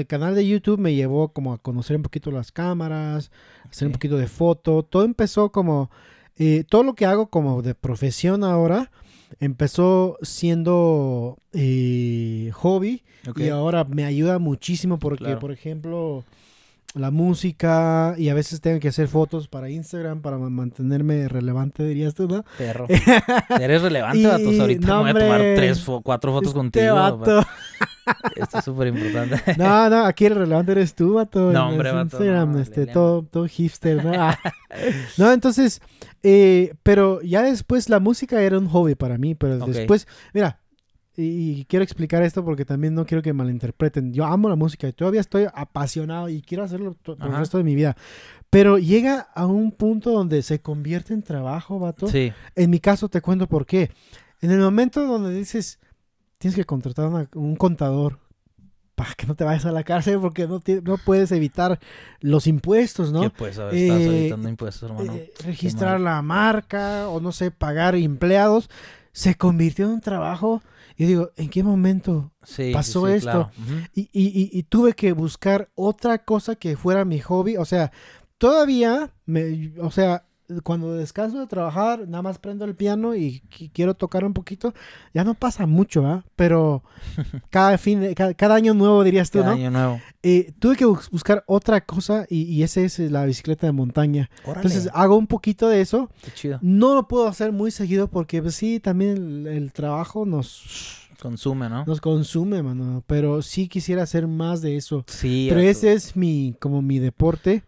A: canal de YouTube me llevó como a conocer un poquito las cámaras, hacer un poquito de foto. Todo empezó como, eh, todo lo que hago como de profesión ahora empezó siendo eh, hobby y ahora me ayuda muchísimo porque, por ejemplo, la música y a veces tengo que hacer fotos para Instagram para mantenerme relevante, dirías tú, ¿no? Perro. Eres relevante, vatos. Ahorita no, me voy a tomar tres o cuatro fotos este contigo. Vato.
B: Esto es súper importante. No, no, aquí
A: el relevante eres tú, vato. No, hombre, vato. Instagram, no, este, todo, todo, hipster, ¿no? Ah. no, entonces, eh, pero ya después la música era un hobby para mí, pero después, mira, y, quiero explicar esto porque también no quiero que malinterpreten. Yo amo la música y todavía estoy apasionado y quiero hacerlo por el resto de mi vida. Pero llega a un punto donde se convierte en trabajo, vato. Sí. En mi caso te cuento por qué. En el momento donde dices, tienes que contratar un contador para que no te vayas a la cárcel porque no, no puedes evitar los impuestos, ¿no? ¿Qué puedes Estás eh, evitando
B: impuestos, hermano. Eh, registrar
A: la marca o no sé, pagar empleados. Se convirtió en un trabajo yo digo, ¿en qué momento pasó esto? y, y, y, tuve que buscar otra cosa que fuera mi hobby. O sea, todavía, me, o sea, cuando descanso de trabajar, nada más prendo el piano y, quiero tocar un poquito. Ya no pasa mucho, ¿ah? Pero cada fin, cada, año nuevo dirías tú, ¿no? año nuevo. tuve que buscar otra cosa y, esa es eh, la bicicleta de montaña. Entonces hago un poquito de eso. Qué chido. No lo puedo hacer muy seguido porque pues, sí, también el, trabajo nos... Consume, ¿no? Nos consume, mano. Pero sí quisiera hacer más de eso. Sí. Pero ese es mi, como mi deporte.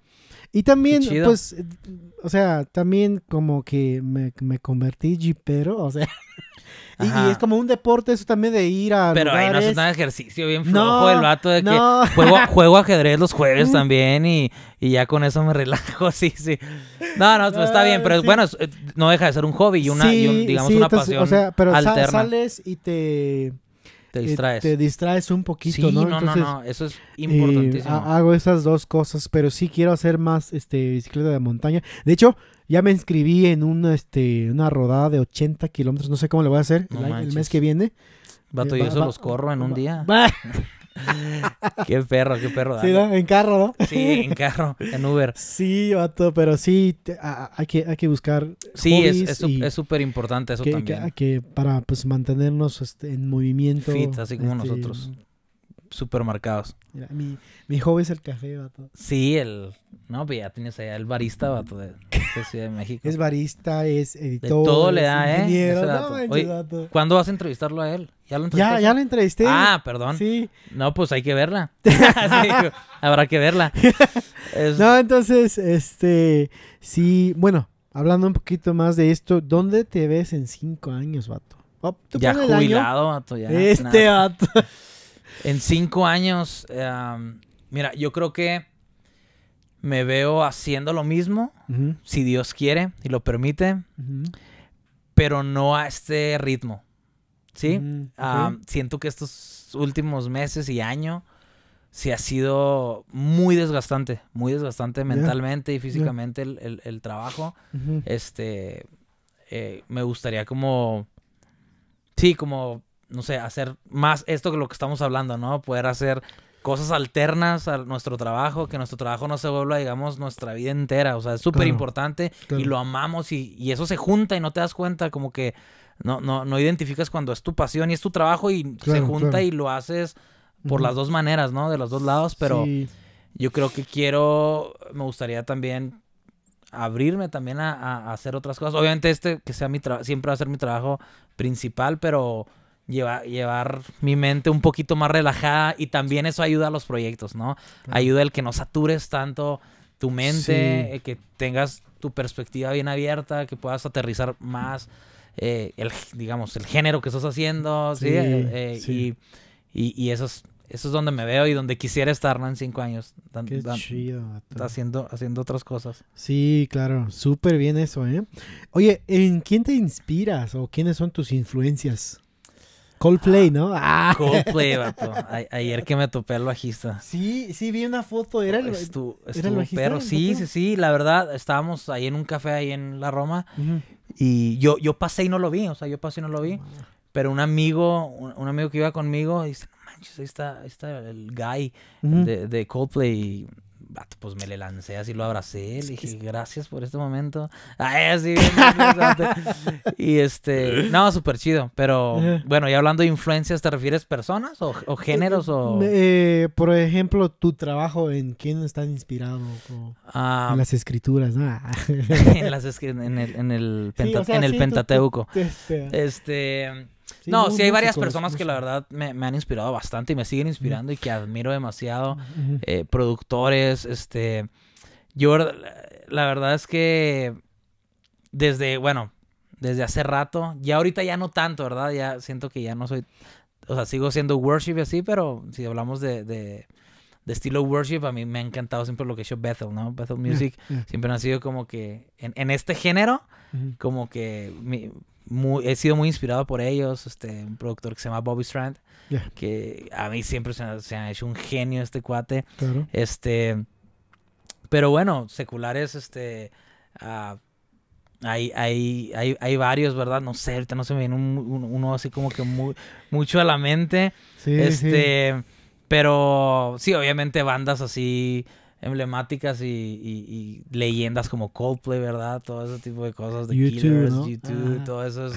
A: Y también, pues, eh, o sea, también como que me, me convertí jipero, o sea. Y, es como un deporte eso también de ir a. Pero ahí no es un ejercicio bien flojo el vato de que juego,
B: juego, ajedrez los jueves también y, ya con eso me relajo, sí, sí. No, no, pues, está bien, ah, pero bueno, eh, no deja de ser un hobby y una, digamos, una pasión. O sea, pero alterna.
A: sales y te te eh, distraes. te distraes un poquito, ¿no? No, no, no, eso es eh, importantísimo. hago esas dos cosas, pero sí quiero hacer más este, bicicleta de montaña. De hecho, ya me inscribí en una, este, una rodada de 80 kilómetros, no sé cómo le voy a hacer el, mes que viene.
B: Vato, eh, yo eso los corro en un día. qué perro, qué perro. Sí, En carro, ¿no? Sí, en carro, en Uber.
A: Sí, todo, pero sí, hay, que, hay que buscar. Sí, es súper importante eso también. para pues mantenernos este, en movimiento. Fit, así como este, nosotros
B: súper Mira, mi,
A: mi, joven es el café, vato.
B: Sí, el... No, pues ya tienes allá el barista, vato, de, Ciudad de México.
A: es barista, es editor, de todo le da, ¿eh? Oye,
B: ¿cuándo vas a entrevistarlo a él? ¿Ya lo entrevisté? Ah, perdón. Sí. No, pues hay que verla. habrá que verla.
A: No, entonces, este... Sí, bueno, hablando un poquito más de esto, ¿dónde te ves en cinco años, vato?
B: Oh, ya jubilado, vato, ya. Este vato. En cinco años, mira, yo creo que me veo haciendo lo mismo, si Dios quiere y lo permite, pero no a este ritmo. ¿Sí? siento que estos últimos meses y año se ha sido muy desgastante, muy desgastante mentalmente y físicamente el, trabajo. Este, eh, me gustaría como, sí, como no sé, hacer más esto que lo que estamos hablando, ¿no? Poder hacer cosas alternas a nuestro trabajo, que nuestro trabajo no se vuelva, digamos, nuestra vida entera. O sea, es súper importante y lo amamos y, eso se junta y no te das cuenta, como que no, no, no identificas cuando es tu pasión y es tu trabajo y se junta y lo haces por las dos maneras, ¿no? De los dos lados, pero yo creo que quiero, me gustaría también abrirme también a, a hacer otras cosas. Obviamente este que sea mi trabajo, siempre va a ser mi trabajo principal, pero llevar, llevar mi mente un poquito más relajada y también eso ayuda a los proyectos, ¿no? Ayuda el que no satures tanto tu mente, eh, que tengas tu perspectiva bien abierta, que puedas aterrizar más eh, el, digamos, el género que estás haciendo, ¿sí? Eh, y, eso, es, eso es donde me veo y donde quisiera estar, ¿no? En cinco años. Haciendo, haciendo otras cosas.
A: Sí, claro. Súper bien eso, ¿eh? Oye, ¿en quién te inspiras o quiénes son tus influencias? Coldplay, ¿no? Ah. Coldplay, vato.
B: ayer que me topé al bajista. Sí, sí, vi una foto. Era el, bajista. Sí, sí, sí. La verdad, estábamos ahí en un café ahí en la Roma. Y yo, yo pasé y no lo vi. O sea, yo pasé y no lo vi. Pero un amigo, un, amigo que iba conmigo, dice, no manches, ahí está, el guy de, de Coldplay pues me le lancé así, lo abracé, le dije, gracias por este momento. Ay, así Y este, no, súper chido. Pero bueno, y hablando de influencias, ¿te refieres personas o, eh, géneros? o
A: eh, eh, Por ejemplo, tu trabajo, ¿en quién está inspirado? Ah, ah. en las
B: escrituras, en, el, en el, Pentateuco. este no, sí hay varias personas que la verdad me, han inspirado bastante y me siguen inspirando y que admiro demasiado. Eh, productores, este... Yo la verdad es que desde, bueno, desde hace rato, ya ahorita ya no tanto, ¿verdad? Ya siento que ya no soy, o sea, sigo siendo worship así, pero si hablamos de, de, estilo worship, a mí me ha encantado siempre lo que hizo hecho Bethel, ¿no? Bethel Music, siempre ha sido como que, en, este género, como que he sido muy inspirado por ellos, este, un productor que se llama Bobby Strand, que a mí siempre se, ha hecho un genio este cuate. Este, pero bueno, seculares, este, ah, hay, hay, varios, ¿verdad? No sé, ahorita no se me viene uno así como que mucho a la mente. este, Pero sí, obviamente bandas así emblemáticas y, leyendas como Coldplay, ¿verdad? Todo ese tipo de cosas de YouTube, Killers, YouTube, todo eso.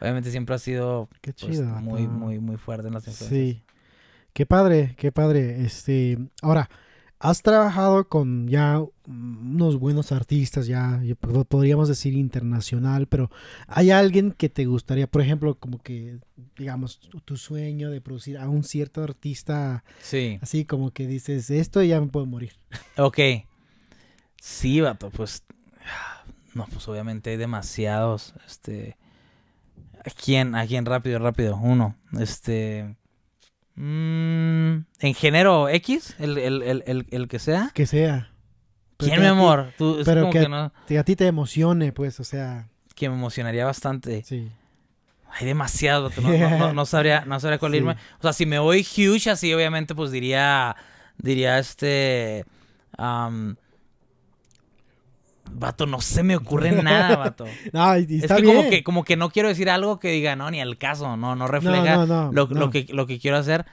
B: obviamente siempre ha sido pues, muy, muy, muy fuerte en las influencias.
A: Sí. Qué padre, qué padre. Este, ahora, has trabajado con ya unos buenos artistas, ya podríamos decir internacional, pero ¿hay alguien que te gustaría, por ejemplo, como que, digamos, tu sueño de producir a un cierto artista? Sí. Así como que dices, esto ya me puedo morir.
B: Ok. Sí, vato, pues. No, pues obviamente hay demasiados. Este. ¿A quién? ¿A quién? Rápido, rápido. Uno. Este. Mmm... ¿En género X? El, el, el, el, que sea.
A: Que sea. Pues ¿Quién, mi amor? pero que, a, ti te emocione,
B: pues, o sea. Que me emocionaría bastante. Sí. Hay demasiado, no, sabría, no sabría cuál irme. O sea, si me voy huge así, obviamente, pues diría, diría este, um, Vato, no se me ocurre nada, vato. no, está es que Como que como que no quiero decir algo que diga, no, ni al caso, no, no refleja lo, que, lo que quiero hacer,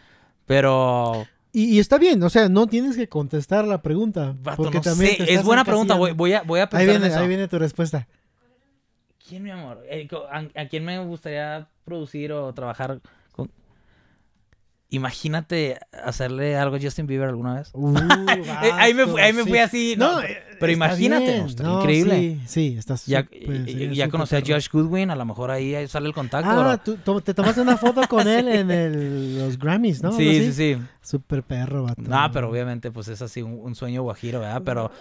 B: pero...
A: Y, está bien, o sea, no tienes que contestar la pregunta. Vato, porque también Es buena pregunta, voy, voy, a, voy a ahí viene, Ahí viene tu respuesta.
B: ¿Quién, mi amor? Eh, a quién me gustaría producir o trabajar? Imagínate hacerle algo a Justin Bieber alguna vez. Uh, eh, ahí, me fui, así. No, eh, pero imagínate, increíble. Sí, sí Ya, pues, eh, ya, conocí a Josh Goodwin, a lo mejor ahí sale el contacto. Ah,
A: te tomaste una foto con él en el, los Grammys, ¿no? Sí, sí, sí.
B: Súper perro, vato. No, pero obviamente, pues es así un, sueño guajiro, ¿verdad? Pero,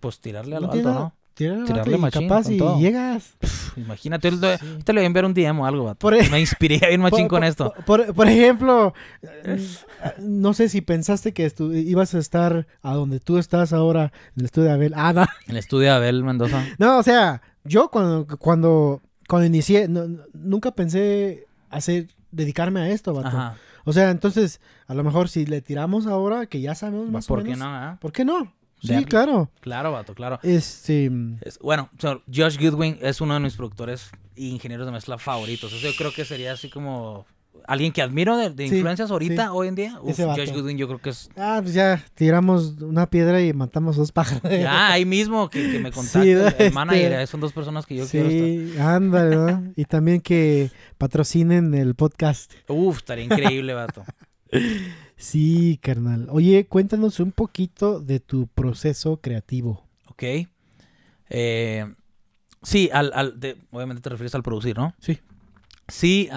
B: pues tirarle al alto, ¿no? Tirarle, machín. Capaz y llegas. imagínate, te le voy a enviar un DM o algo, e- Me inspiré a ir machín con esto. Por,
A: ejemplo, no sé si pensaste que ibas a estar a donde tú estás ahora, en el estudio de Abel. Ah,
B: En el estudio de Abel Mendoza.
A: No, o sea, yo cuando, cuando, cuando inicié, nunca pensé hacer, dedicarme a esto, vato. O sea, entonces, a lo mejor si le tiramos ahora, que ya sabemos más ¿Por o Qué no, ah? ¿Por qué no? Pues sí, claro.
B: Claro, vato, claro. Este... Mm, bueno, Josh Goodwin es uno de mis productores e ingenieros de mezcla favoritos. yo creo que sería así como alguien que admiro de, influencias ahorita, hoy en día. Josh Goodwin yo creo que es...
A: Ah, pues ya tiramos una piedra y matamos dos pájaros. Ya, ahí
B: mismo que, me contacte. Sí, el este. manager, eh, son dos personas que yo quiero estar. Sí,
A: ándale, ¿no? y también que patrocinen el podcast.
B: Uf, estaría increíble, vato.
A: Sí, carnal. Oye, cuéntanos un poquito de tu proceso creativo.
B: Ok. Eh, sí, al, de, obviamente te refieres al producir, ¿no? Sí. Sí,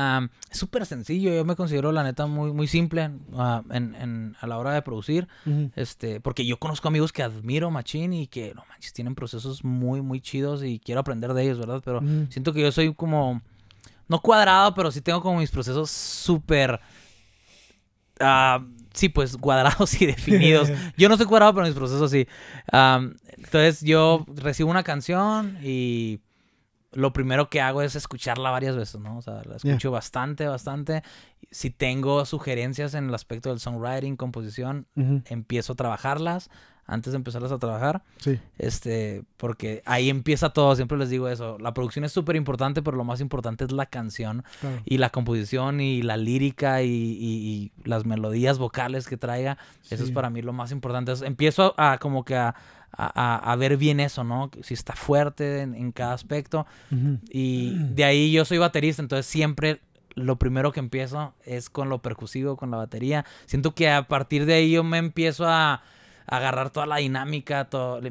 B: es súper sencillo. Yo me considero, la neta, muy, muy simple ah, a la hora de producir. este, porque yo conozco amigos que admiro machín y que, no manches, tienen procesos muy, muy chidos y quiero aprender de ellos, ¿verdad? Pero siento que yo soy como, no cuadrado, pero sí tengo como mis procesos súper Ah, sí, pues cuadrados y definidos. yo no soy cuadrado, pero mis procesos sí. Ah, entonces yo recibo una canción y lo primero que hago es escucharla varias veces, ¿no? O sea, la escucho bastante, bastante. Si tengo sugerencias en el aspecto del songwriting, composición, empiezo a trabajarlas antes de empezarlas a trabajar. Sí. Este, porque ahí empieza todo, siempre les digo eso. La producción es súper importante, pero lo más importante es la canción y la composición y la lírica y, las melodías vocales que traiga. Eso es para mí lo más importante. empiezo a, como que a, a, ver bien eso, ¿no? Si está fuerte en, cada aspecto. Y de ahí yo soy baterista, entonces siempre lo primero que empiezo es con lo percusivo, con la batería. Siento que a partir de ahí yo me empiezo a agarrar toda la dinámica, todo.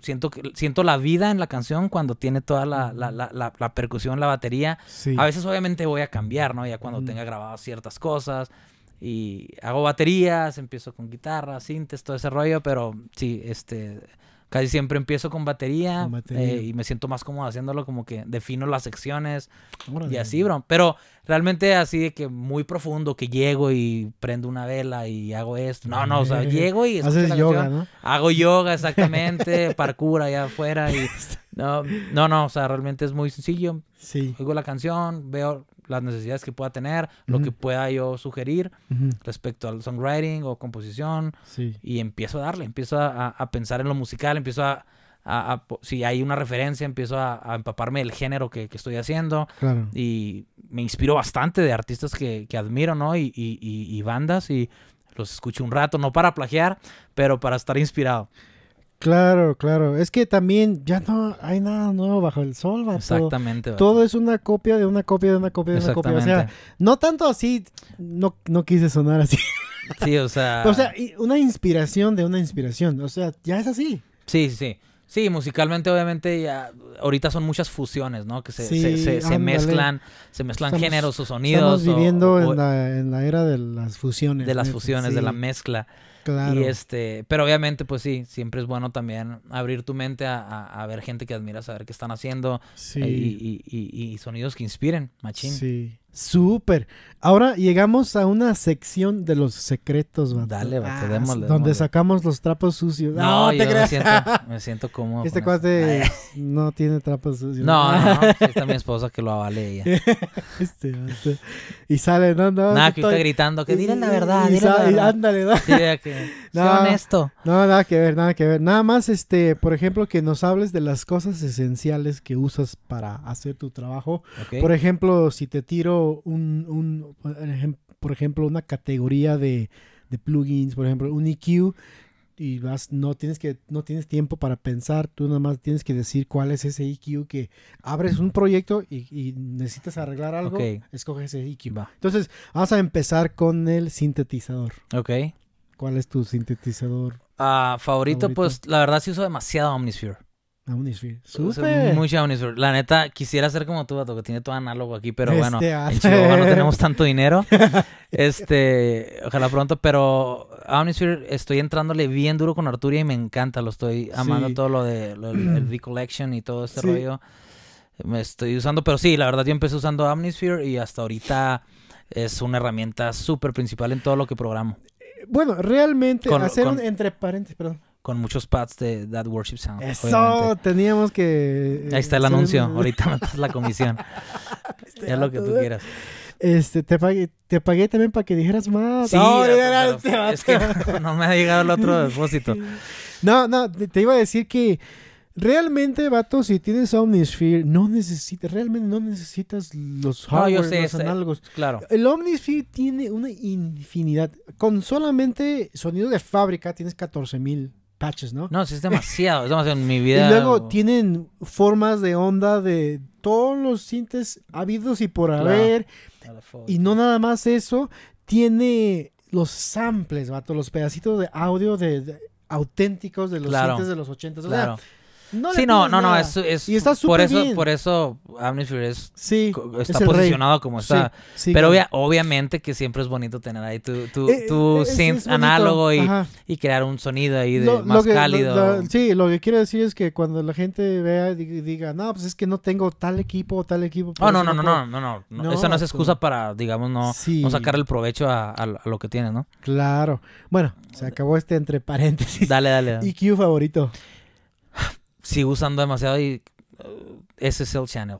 B: siento, siento la vida en la canción cuando tiene toda la, la, la, la percusión, la batería. A veces obviamente voy a cambiar, ¿no? Ya cuando tenga grabadas ciertas cosas y hago baterías, empiezo con guitarra, sintes, todo ese rollo, pero sí, este Casi siempre empiezo con batería, eh, y me siento más cómodo haciéndolo, como que defino las secciones y así, bro. Pero realmente así de que muy profundo, que llego y prendo una vela y hago esto. No, no, o sea, eh, llego y... Haces yoga, ¿no? Hago yoga, exactamente, parkour allá afuera y... No, no, no, o sea, realmente es muy sencillo. Sí. Oigo la canción, veo las necesidades que pueda tener, lo que pueda yo sugerir respecto al songwriting o composición. Y empiezo a darle, empiezo a, pensar en lo musical, empiezo a, si hay una referencia, empiezo a, empaparme del género que, estoy haciendo. Y me inspiro bastante de artistas que, admiro, ¿no? Y, y, y, bandas, y los escucho un rato, no para plagiar, pero para estar inspirado.
A: Claro, claro. Es que también ya no hay nada nuevo bajo el sol, Exactamente. Todo es una copia de una copia de una copia de una copia. O sea, no tanto así, no, no quise sonar así.
B: Sí, o sea. o sea,
A: una inspiración de una inspiración. O sea, ya es así.
B: Sí, sí. Sí, musicalmente obviamente ya ahorita son muchas fusiones, ¿no? Que se, se, mezclan, se mezclan géneros o sonidos. Estamos viviendo en,
A: la, era de las fusiones. De las fusiones, de la mezcla. Y
B: este, pero obviamente, pues sí, siempre es bueno también abrir tu mente a, ver gente que admiras, a ver qué están haciendo eh, y, y, y, sonidos que inspiren, machín. Sí.
A: Súper. Ahora llegamos a una sección de los secretos, Dale, ah, Donde sacamos los trapos sucios. No, ah, te yo Me siento, me siento cómodo. Este cuate no tiene trapos sucios. No, ah. no, no. Está mi esposa que lo avale ella. este, Y sale, no,
B: no. Nada, está gritando, que dile la verdad, dile la Ándale, no no, No,
A: nada que ver, nada que ver. Nada más, este, por ejemplo, que nos hables de las cosas esenciales que usas para hacer tu trabajo. Por ejemplo, si te tiro un, por ejemplo, una categoría de, plugins, por ejemplo, un EQ, y vas, no tienes que, no tienes tiempo para pensar, tú nada más tienes que decir cuál es ese EQ. que abres un proyecto y, necesitas arreglar algo, escoges ese EQ. Entonces, vas a empezar con el sintetizador. Ok. ¿Cuál es tu sintetizador?
B: Ah, favorito, pues la verdad sí uso demasiado Omnisphere. Omnisphere. Súper. Mucho Omnisphere. La neta, quisiera ser como tú, Bato, que tiene todo análogo aquí, pero este bueno, en Chihuahua no tenemos tanto dinero. este, ojalá pronto, pero Omnisphere estoy entrándole bien duro con Arturia y me encanta. Lo estoy amando todo lo de el Recollection y todo este rollo. Me estoy usando, pero sí, la verdad yo empecé usando Omnisphere y hasta ahorita es una herramienta súper principal en todo lo que programo.
A: Bueno, realmente con, hacer un entre paréntesis,
B: perdón. Con muchos pads de That Worship Sound. Eso,
A: teníamos que. Ahí está el eh, anuncio. Ahorita matas la comisión.
B: este lo que tú eh, quieras.
A: Este, te pagué, te pagué también para que dijeras más. Sí, no, este
B: es que no, me ha llegado el otro depósito.
A: No, no, te iba a decir que Realmente, vato, si tienes Omnisphere, no necesitas, realmente no necesitas los hardware, los análogos. claro. El Omnisphere tiene una infinidad. Con solamente sonido de fábrica tienes 14.000
B: mil patches, ¿no? No, es demasiado, es demasiado en mi vida. Y luego
A: tienen formas de onda de todos los sintes habidos y por haber. Y no nada más eso, tiene los samples, vato, los pedacitos de audio de, auténticos de los cintes de los 80. O sea, sí, no, no, no, es, es por eso,
B: por eso Amnesty es, está posicionado como está. Pero obviamente que siempre es bonito tener ahí tu, tu, eh, tu eh, synth análogo y, crear un sonido ahí de más cálido.
A: sí, lo que quiero decir es que cuando la gente vea y diga, no, pues es que no tengo tal equipo o tal equipo. Oh, no, no, no, no, no, no, eso no es pues excusa
B: para, digamos, no, no sacar el provecho a, lo que tienes ¿no?
A: Claro. Bueno, se acabó este entre paréntesis.
B: Dale, dale. dale. favorito sigo usando demasiado y uh, ese es el Channel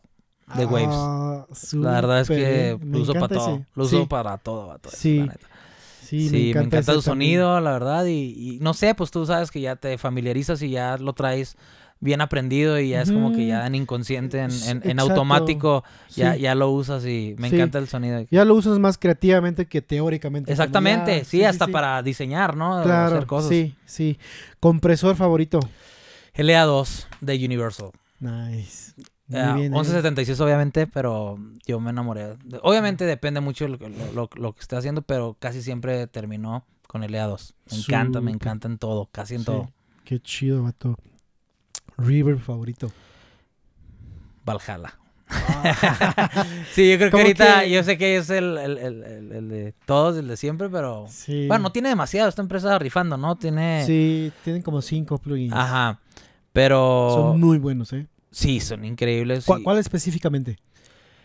B: de ah, Waves. la verdad es que lo uso para todo. Lo uso para todo, Sí. Sí, me encanta, su sonido, la verdad. Y, no sé, pues tú sabes que ya te familiarizas y ya lo traes bien aprendido y ya es como que ya en inconsciente, en, en, automático, ya, ya lo usas y me encanta el sonido.
A: Ya lo usas más creativamente que teóricamente. Exactamente, sí, hasta para
B: diseñar, ¿no? Claro, hacer cosas. Sí, sí. Compresor favorito. LA2 de Universal. Nice. 1176 ah, eh. obviamente, pero yo me enamoré. Obviamente depende mucho lo, que esté haciendo, pero casi siempre terminó con LA2. Me encanta, me encanta en todo, casi en todo.
A: Qué chido, vato. River favorito.
B: Valhalla. Ah. sí, yo creo que ahorita, yo sé que es el, el, de todos, el de siempre, pero... Bueno, no tiene demasiado, esta empresa rifando, ¿no? Tiene... Sí, tienen como cinco plugins. Ajá. Pero. Son muy buenos, ¿eh? Sí, son increíbles. ¿Cuál, específicamente?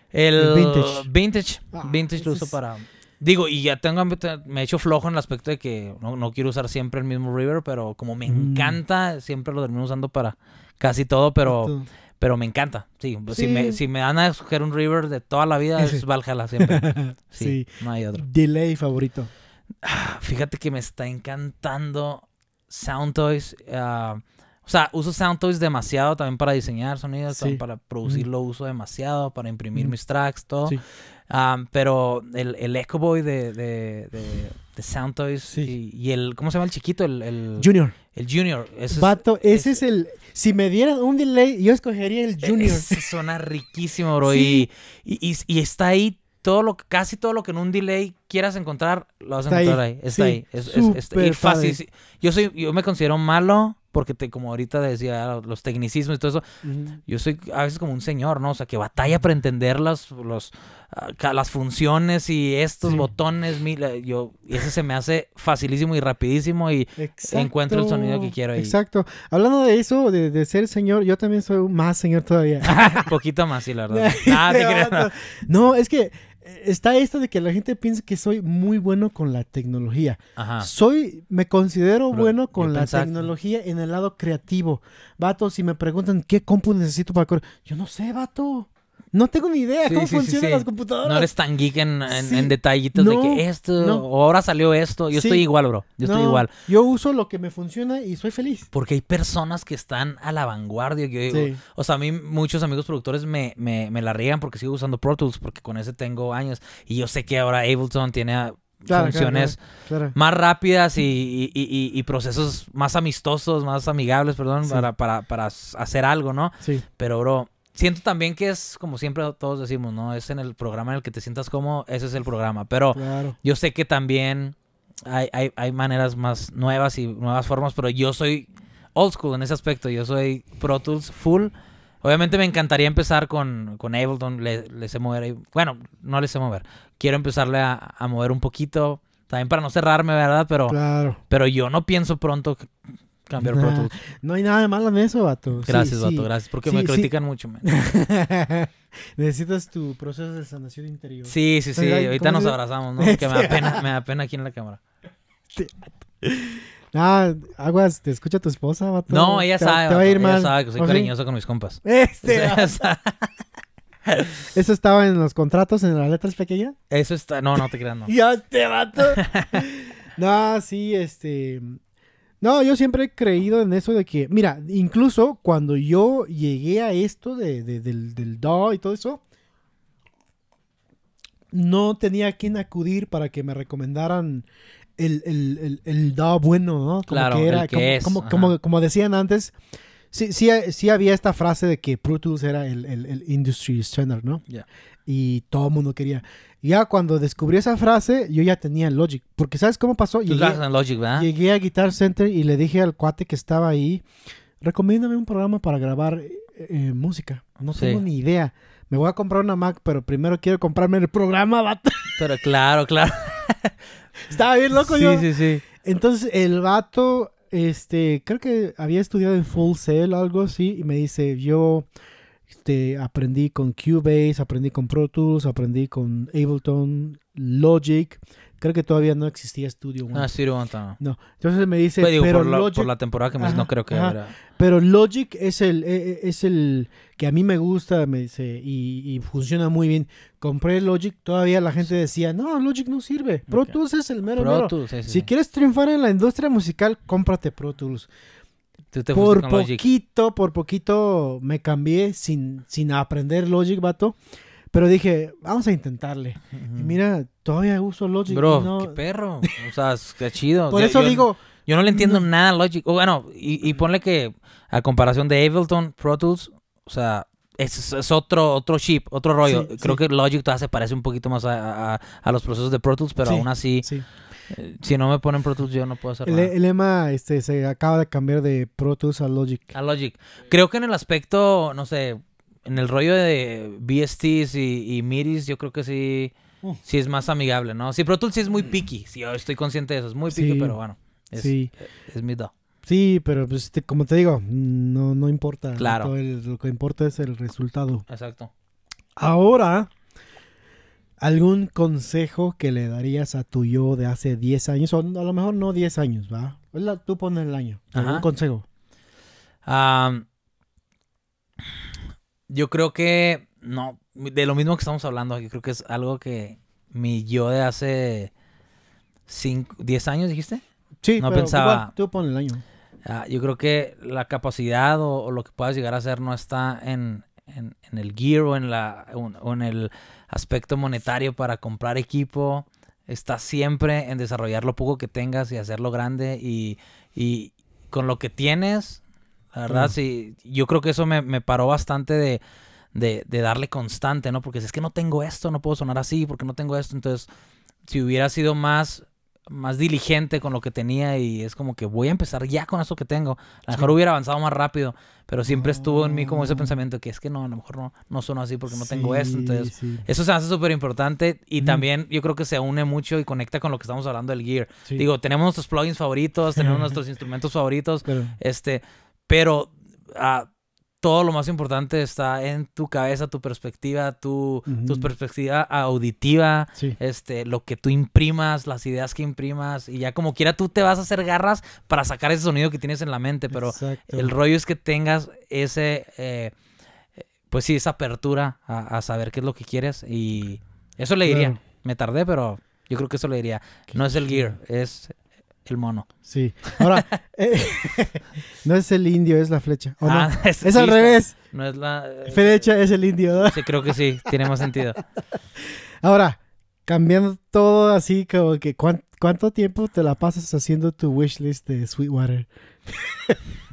A: El, vintage. Vintage. Ah, vintage lo uso para.
B: Digo, y ya tengo, me he hecho flojo en el aspecto de que no, quiero usar siempre el mismo River, pero como me mm. encanta, siempre lo termino usando para casi todo, pero, pero me encanta. Sí, Si, me, si van a escoger un River de toda la vida, es Valhalla siempre. Sí, no hay otro.
A: Delay favorito.
B: Ah, fíjate que me está encantando Sound Toys. Ah, o sea, uso Soundtoys demasiado también para diseñar sonidos, para producirlo, uso demasiado, para imprimir mis tracks, todo. pero el, el Echo Boy de, de, de, Soundtoys y, el. ¿Cómo se llama el chiquito? El, Junior. El Junior. Ese
A: ese es, el. Si me dieran un delay, yo escogería el e-, Junior.
B: Ese suena riquísimo, bro. Y, y, y, está ahí todo lo, casi todo lo que en un delay quieras encontrar, lo vas a encontrar ahí. Está ahí. Es, fácil. Yo soy, yo me considero malo porque te, como ahorita decía, los tecnicismos y todo eso, yo soy a veces como un señor, ¿no? O sea, que batalla para entender las, los, ah, las funciones y estos botones, eh, yo, y ese se me hace facilísimo y rapidísimo y encuentro el sonido que quiero. Ahí.
A: Exacto. Hablando de eso, de, ser señor, yo también soy más señor todavía.
B: Poquito más, sí, la verdad.
A: no, es que está esto de que la gente piensa que soy muy bueno con la tecnología. Soy, me considero bueno con la tecnología en el lado creativo. Vato, si me preguntan qué compu necesito para correr, yo no sé, vato. No tengo ni idea cómo funcionan las computadoras.
B: No eres tan geek en, en, detallitos de que esto, o ahora salió esto. Yo estoy igual, bro. Yo estoy igual. Yo uso lo que me funciona y soy feliz. Porque hay personas que están a la vanguardia. Yo digo, o sea, a mí muchos amigos productores me, la rían porque sigo usando Pro Tools, porque con ese tengo años. Y yo sé que ahora Ableton tiene ah, funciones más rápidas y, procesos más amistosos, más amigables, perdón, para, para, hacer algo, ¿no? Sí. Pero, bro, siento también que es, como siempre todos decimos, ¿no? Es en el programa en el que te sientas como ese es el programa. Pero yo sé que también hay, hay, hay, maneras más nuevas y nuevas formas, pero yo soy old school en ese aspecto. Yo soy Pro Tools full. Obviamente me encantaría empezar con, con Ableton, le, sé mover. Bueno, no le sé mover. Quiero empezarle a, mover un poquito. También para no cerrarme, ¿verdad? Pero, pero yo no pienso pronto Cambiar
A: No hay nada de malo en eso, vato. Gracias, vato, gracias. Porque me critican mucho, Necesitas tu proceso de sanación interior. Sí, sí, sí. Ahorita nos abrazamos, ¿no? Porque me da pena, me da pena aquí en la cámara. nada ah, aguas, te escucha tu esposa, vato. No, ella sabe. Te va a ir ella sabe que soy cariñoso con mis compas. Este. ¿Eso estaba en los contratos, en las letras pequeñas?
B: Eso está, no, no te creas,
A: no. ya este vato. no, sí, este. No, yo siempre he creído en eso de que, mira, incluso cuando yo llegué a esto de, del, del y todo eso, no tenía a quién acudir para que me recomendaran el, el, bueno, ¿no? claro, era, como, decían antes, Sí, sí, había esta frase de que Pro Tools era el, industry standard, ¿no? Y todo el mundo quería. Ya cuando descubrí esa frase, yo ya tenía Logic. Porque ¿sabes cómo pasó? Llegué, Logic, llegué a Guitar Center y le dije al cuate que estaba ahí, recomiéndame un programa para grabar eh, eh, música. No tengo ni idea. Me voy a comprar una Mac, pero primero quiero comprarme el programa, vato.
B: Pero claro, claro.
A: estaba bien loco yo. Sí, sí, sí. Entonces el vato este, creo que había estudiado en Full Sail algo así, y me dice, yo este, aprendí con Cubase, aprendí con Pro Tools, aprendí con Ableton, Logic, Creo que todavía no existía Studio One. Ah, Studio One No. Entonces me dice. Pues pero, por, la, temporada que me no creo que Pero Logic es el, e, e, es el que a mí me gusta, me dice, y, funciona muy bien. Compré Logic, todavía la gente decía, no, Logic no sirve. Pro Tools es el mero. Pro si quieres triunfar en la industria musical, cómprate Pro Tools.
B: por poquito,
A: por poquito me cambié sin, sin aprender Logic, vato. Pero dije, vamos a intentarle. Y mira, todavía uso Logic. Bro, qué perro.
B: O sea, qué chido. Por eso digo. Yo no le entiendo nada a Logic. bueno, y, y, ponle que a comparación de Ableton, Pro Tools, o sea, es, otro otro chip, otro rollo. Creo que Logic todavía se parece un poquito más a, los procesos de Pro Tools, pero aún así. Eh, si no me ponen Pro Tools, yo no puedo hacer el, nada. El
A: lema este, se acaba de cambiar de Pro Tools a Logic.
B: A Logic. Creo que en el aspecto, no sé, en el rollo de BSTs y, Miris, yo creo que uh. sí, es más amigable, ¿no? Sí, Pro tú sí es muy mm. picky, sí, yo estoy consciente de eso, es muy picky, pero bueno, sí. Eh, es, mi do.
A: Sí, pero pues, como te digo, no, no importa. Claro. lo que importa es el resultado. Exacto. Ahora, ¿algún consejo que le darías a tu yo de hace 10 años? O a lo mejor no 10 años, ¿va?
B: tú pones el año. ¿Algún consejo? Ah yo creo que, no, de lo mismo que estamos hablando, aquí... creo que es algo que mi yo de hace 10 años, dijiste. Sí, no pero pensaba.
A: tú pon el año.
B: Ah, yo creo que la capacidad o, lo que puedas llegar a hacer no está en, el gear o en, la, en el aspecto monetario para comprar equipo. Está siempre en desarrollar lo poco que tengas y hacerlo grande y, y con lo que tienes la verdad, sí, yo creo que eso me, paró bastante de, darle constante, ¿no? Porque si es que no tengo esto, no puedo sonar así, porque no tengo esto. Entonces, si hubiera sido más, más diligente con lo que tenía y es como que voy a empezar ya con eso que tengo, a lo mejor hubiera avanzado más rápido, pero siempre estuvo en mí como ese ah. pensamiento que es que no, a lo mejor no, no así porque no tengo esto. Entonces, eso se hace súper importante y también yo creo que se une mucho y conecta con lo que estamos hablando del gear. Digo, tenemos nuestros plugins favoritos, tenemos nuestros instrumentos favoritos, este pero ah, todo lo más importante está en tu cabeza, tu perspectiva, tu, perspectiva auditiva, este, lo que tú imprimas, las ideas que imprimas, y ya como quiera tú te vas a hacer garras para sacar ese sonido que tienes en la mente, pero el rollo es que tengas ese, eh, pues sí, esa apertura a, saber qué es lo que quieres, y eso le diría. Me tardé, pero yo creo que eso le diría. no es el gear, es el mono. Sí. Ahora, eh, no es el
A: indio, es la flecha. Ah, es, al revés. No es la. Eh, flecha es
B: el indio. Sí, creo que sí, tiene más sentido.
A: Ahora, cambiando todo así, como que ¿cuánto, tiempo te la pasas haciendo tu wishlist de Sweetwater?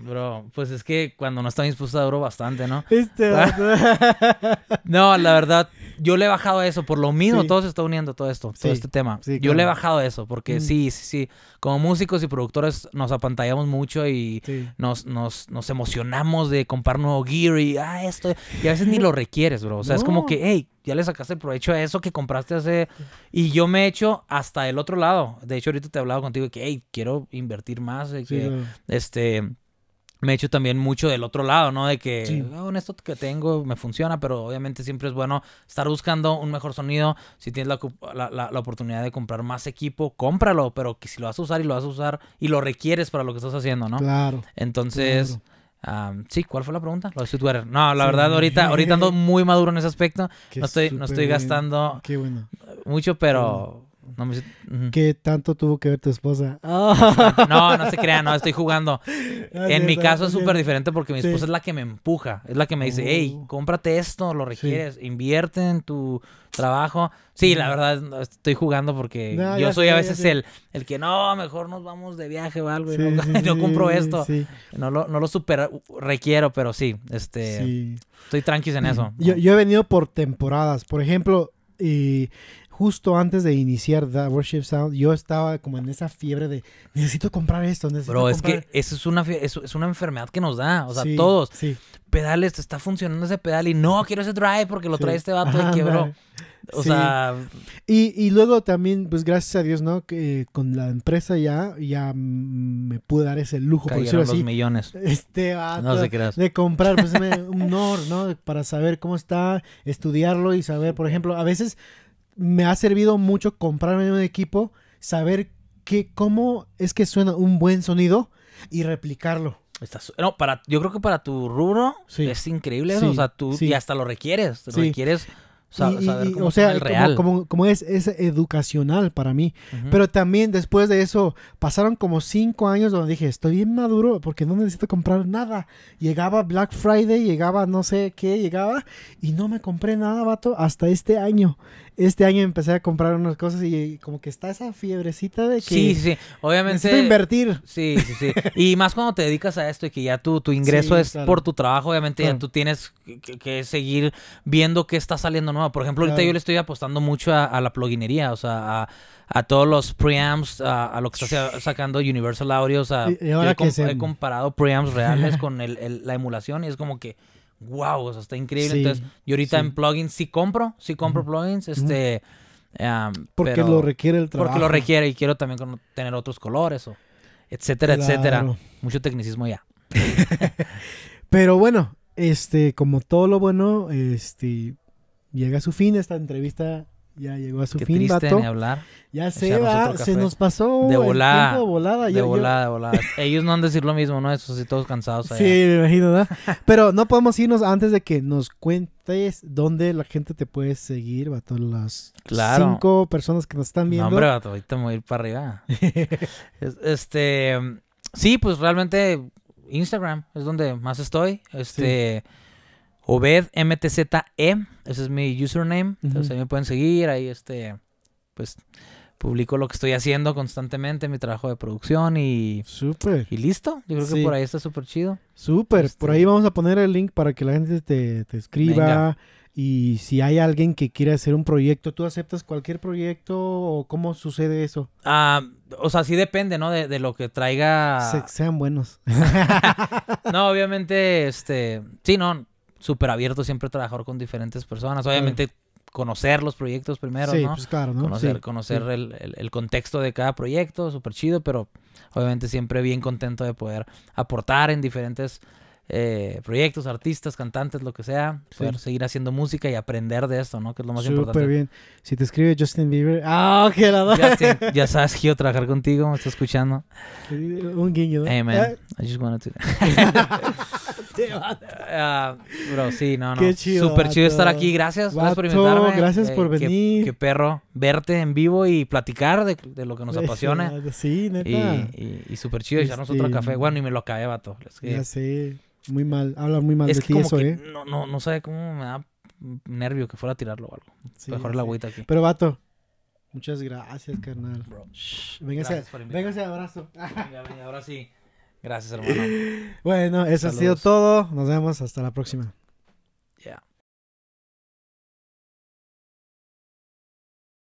B: Bro, pues es que cuando no está dispuesto, duro bastante, ¿no? Este... no, la verdad, yo le he bajado a eso, por lo mismo todo se está uniendo todo esto, todo este tema. yo le he bajado a eso, porque mm. sí, sí, sí, como músicos y productores nos apantallamos mucho y nos, nos, emocionamos de comprar nuevo gear y, ah, esto, y a veces ni lo requieres, bro. O sea, es como que, hey, ya le sacaste provecho a eso que compraste hace. Y yo me he hecho hasta el otro lado. De hecho, ahorita te he hablado contigo de que, hey, quiero invertir más, que, este me he hecho también mucho del otro lado, ¿no? De que, sí. Oh, esto que tengo me funciona, pero obviamente siempre es bueno estar buscando un mejor sonido. Si tienes la, oportunidad de comprar más equipo, cómpralo, pero que si lo vas a usar y lo vas a usar y lo requieres para lo que estás haciendo, ¿no? Claro. Entonces... sí, ¿cuál fue la pregunta? Lo de Sweetwater. No, la verdad, ahorita, ahorita ando muy maduro en ese aspecto. No estoy, no estoy gastando mucho, pero ¿Qué tanto tuvo que ver tu esposa? No, no se crean, no, estoy jugando. Ah, en mi caso es súper diferente porque mi esposa es la que me empuja, es la que me dice, hey, oh. cómprate esto, lo requieres, invierte en tu trabajo. Sí, la verdad, estoy jugando porque yo soy a veces el, el que no, mejor nos vamos de viaje o algo y no, compro esto. No, lo, no lo super uh, requiero, pero sí, este, estoy tranquilo en eso.
A: yo he venido por temporadas, por ejemplo, y justo antes de iniciar The Worship Sound, yo estaba como en esa fiebre de necesito comprar esto, necesito Bro, es que
B: eso es una, es una enfermedad que nos da, o sea, todos. Pedales, está funcionando ese pedal y no, quiero ese drive porque lo trae este vato y quebró. O sea...
A: Y, luego también, pues gracias a Dios, ¿no? Que con la empresa ya, ya me pude dar ese lujo, por decirlo así. millones. Este vato de comprar, pues, un honor, ¿no? Para saber cómo está, estudiarlo y saber, por ejemplo, a veces me ha servido mucho comprarme un equipo, saber que, cómo es que suena un buen sonido y replicarlo.
B: no, para, yo creo que para tu rubro es increíble, o sea, tú y hasta lo requieres, Lo requieres o sea, el real.
A: Como, es, es educacional para mí. Pero también después de eso, pasaron como cinco años donde dije, estoy bien maduro porque no necesito comprar nada. Llegaba Black Friday, llegaba no sé qué, llegaba y no me compré nada, vato, hasta este año este año empecé a comprar unas cosas y como que está esa fiebrecita de que... Sí, sí,
B: obviamente... invertir. Sí, sí, sí. y más cuando te dedicas a esto y que ya tu, tu ingreso es por tu trabajo, obviamente ya tú tienes que, seguir viendo qué está saliendo nuevo. Por ejemplo, ahorita yo le estoy apostando mucho a, la pluginería, o sea, a todos los preamps, a, lo que está sacando Universal Audio. O sea, he, he, comparado preamps reales con el, la emulación y es como que wow, eso está increíble. Entonces, yo ahorita en plugins sí compro, sí compro plugins, este... porque lo requiere el trabajo. Porque lo requiere y quiero también tener otros colores etcétera, etcétera. Mucho tecnicismo ya.
A: pero bueno, este, como todo lo bueno, este, llega a su fin esta entrevista ya llegó a su Qué triste Ni hablar. Ya se va, se nos pasó de volada, el de volada. de volada,
B: Ellos no han de decir lo mismo, ¿no? Eso así todos cansados. Sí, me
A: imagino, ¿no? Pero no podemos irnos antes de que nos cuentes dónde la gente te puede seguir, vato. Las cinco personas que nos están viendo. No, hombre,
B: vato, ahorita me voy a ir para arriba. este, sí, pues realmente Instagram es donde más estoy. Este... Obed MTZE, ese es mi username. Entonces ahí me pueden seguir, ahí este, pues publico lo que estoy haciendo constantemente, mi trabajo de producción y... Súper. Y listo, yo creo que por ahí está súper chido.
A: Súper, por este ahí vamos a poner el link para que la gente te, escriba. Y si hay alguien que quiere hacer un proyecto, ¿tú aceptas cualquier proyecto o cómo sucede eso?
B: Ah, o sea, sí depende, ¿no? De, de lo que traiga...
A: sean buenos.
B: no, obviamente, este... Sí, no, súper abierto siempre trabajar con diferentes personas. Obviamente conocer los proyectos primero, pues, ¿no? Conocer, conocer El, el, el, contexto de cada proyecto, súper chido, pero obviamente siempre bien contento de poder aportar en diferentes eh, proyectos, artistas, cantantes, lo que sea, poder seguir haciendo música y aprender de esto, ¿no? Que es lo más importante. Súper
A: bien. Si te escribe Justin Bieber, ¡ah, qué la
B: ya sabes que yo trabajar contigo, me está escuchando. Un guiño. ¿no? Hey, man, I just wanted to... uh, bro, sí, no, no. Qué chido. Súper chido estar aquí. Gracias, gracias por invitarme. Gracias por eh, venir. Qué, qué, perro verte en vivo y platicar de, de lo que nos apasiona. Sí, neta. Y, y, súper chido este, echarnos otro café. Bueno, y me lo acabé, vato. Es que... Ya
A: sí. Muy mal, habla muy mal de ti eso, ¿eh?
B: No, no, no sé cómo me da nervio que fuera a tirarlo o algo. Mejor la agüita aquí. Pero, vato, muchas gracias,
A: carnal. Bro. Shh, véngase,
B: abrazo. Venga, venga, ahora sí. Gracias, hermano. Bueno, eso ha sido todo.
A: Nos vemos hasta la próxima.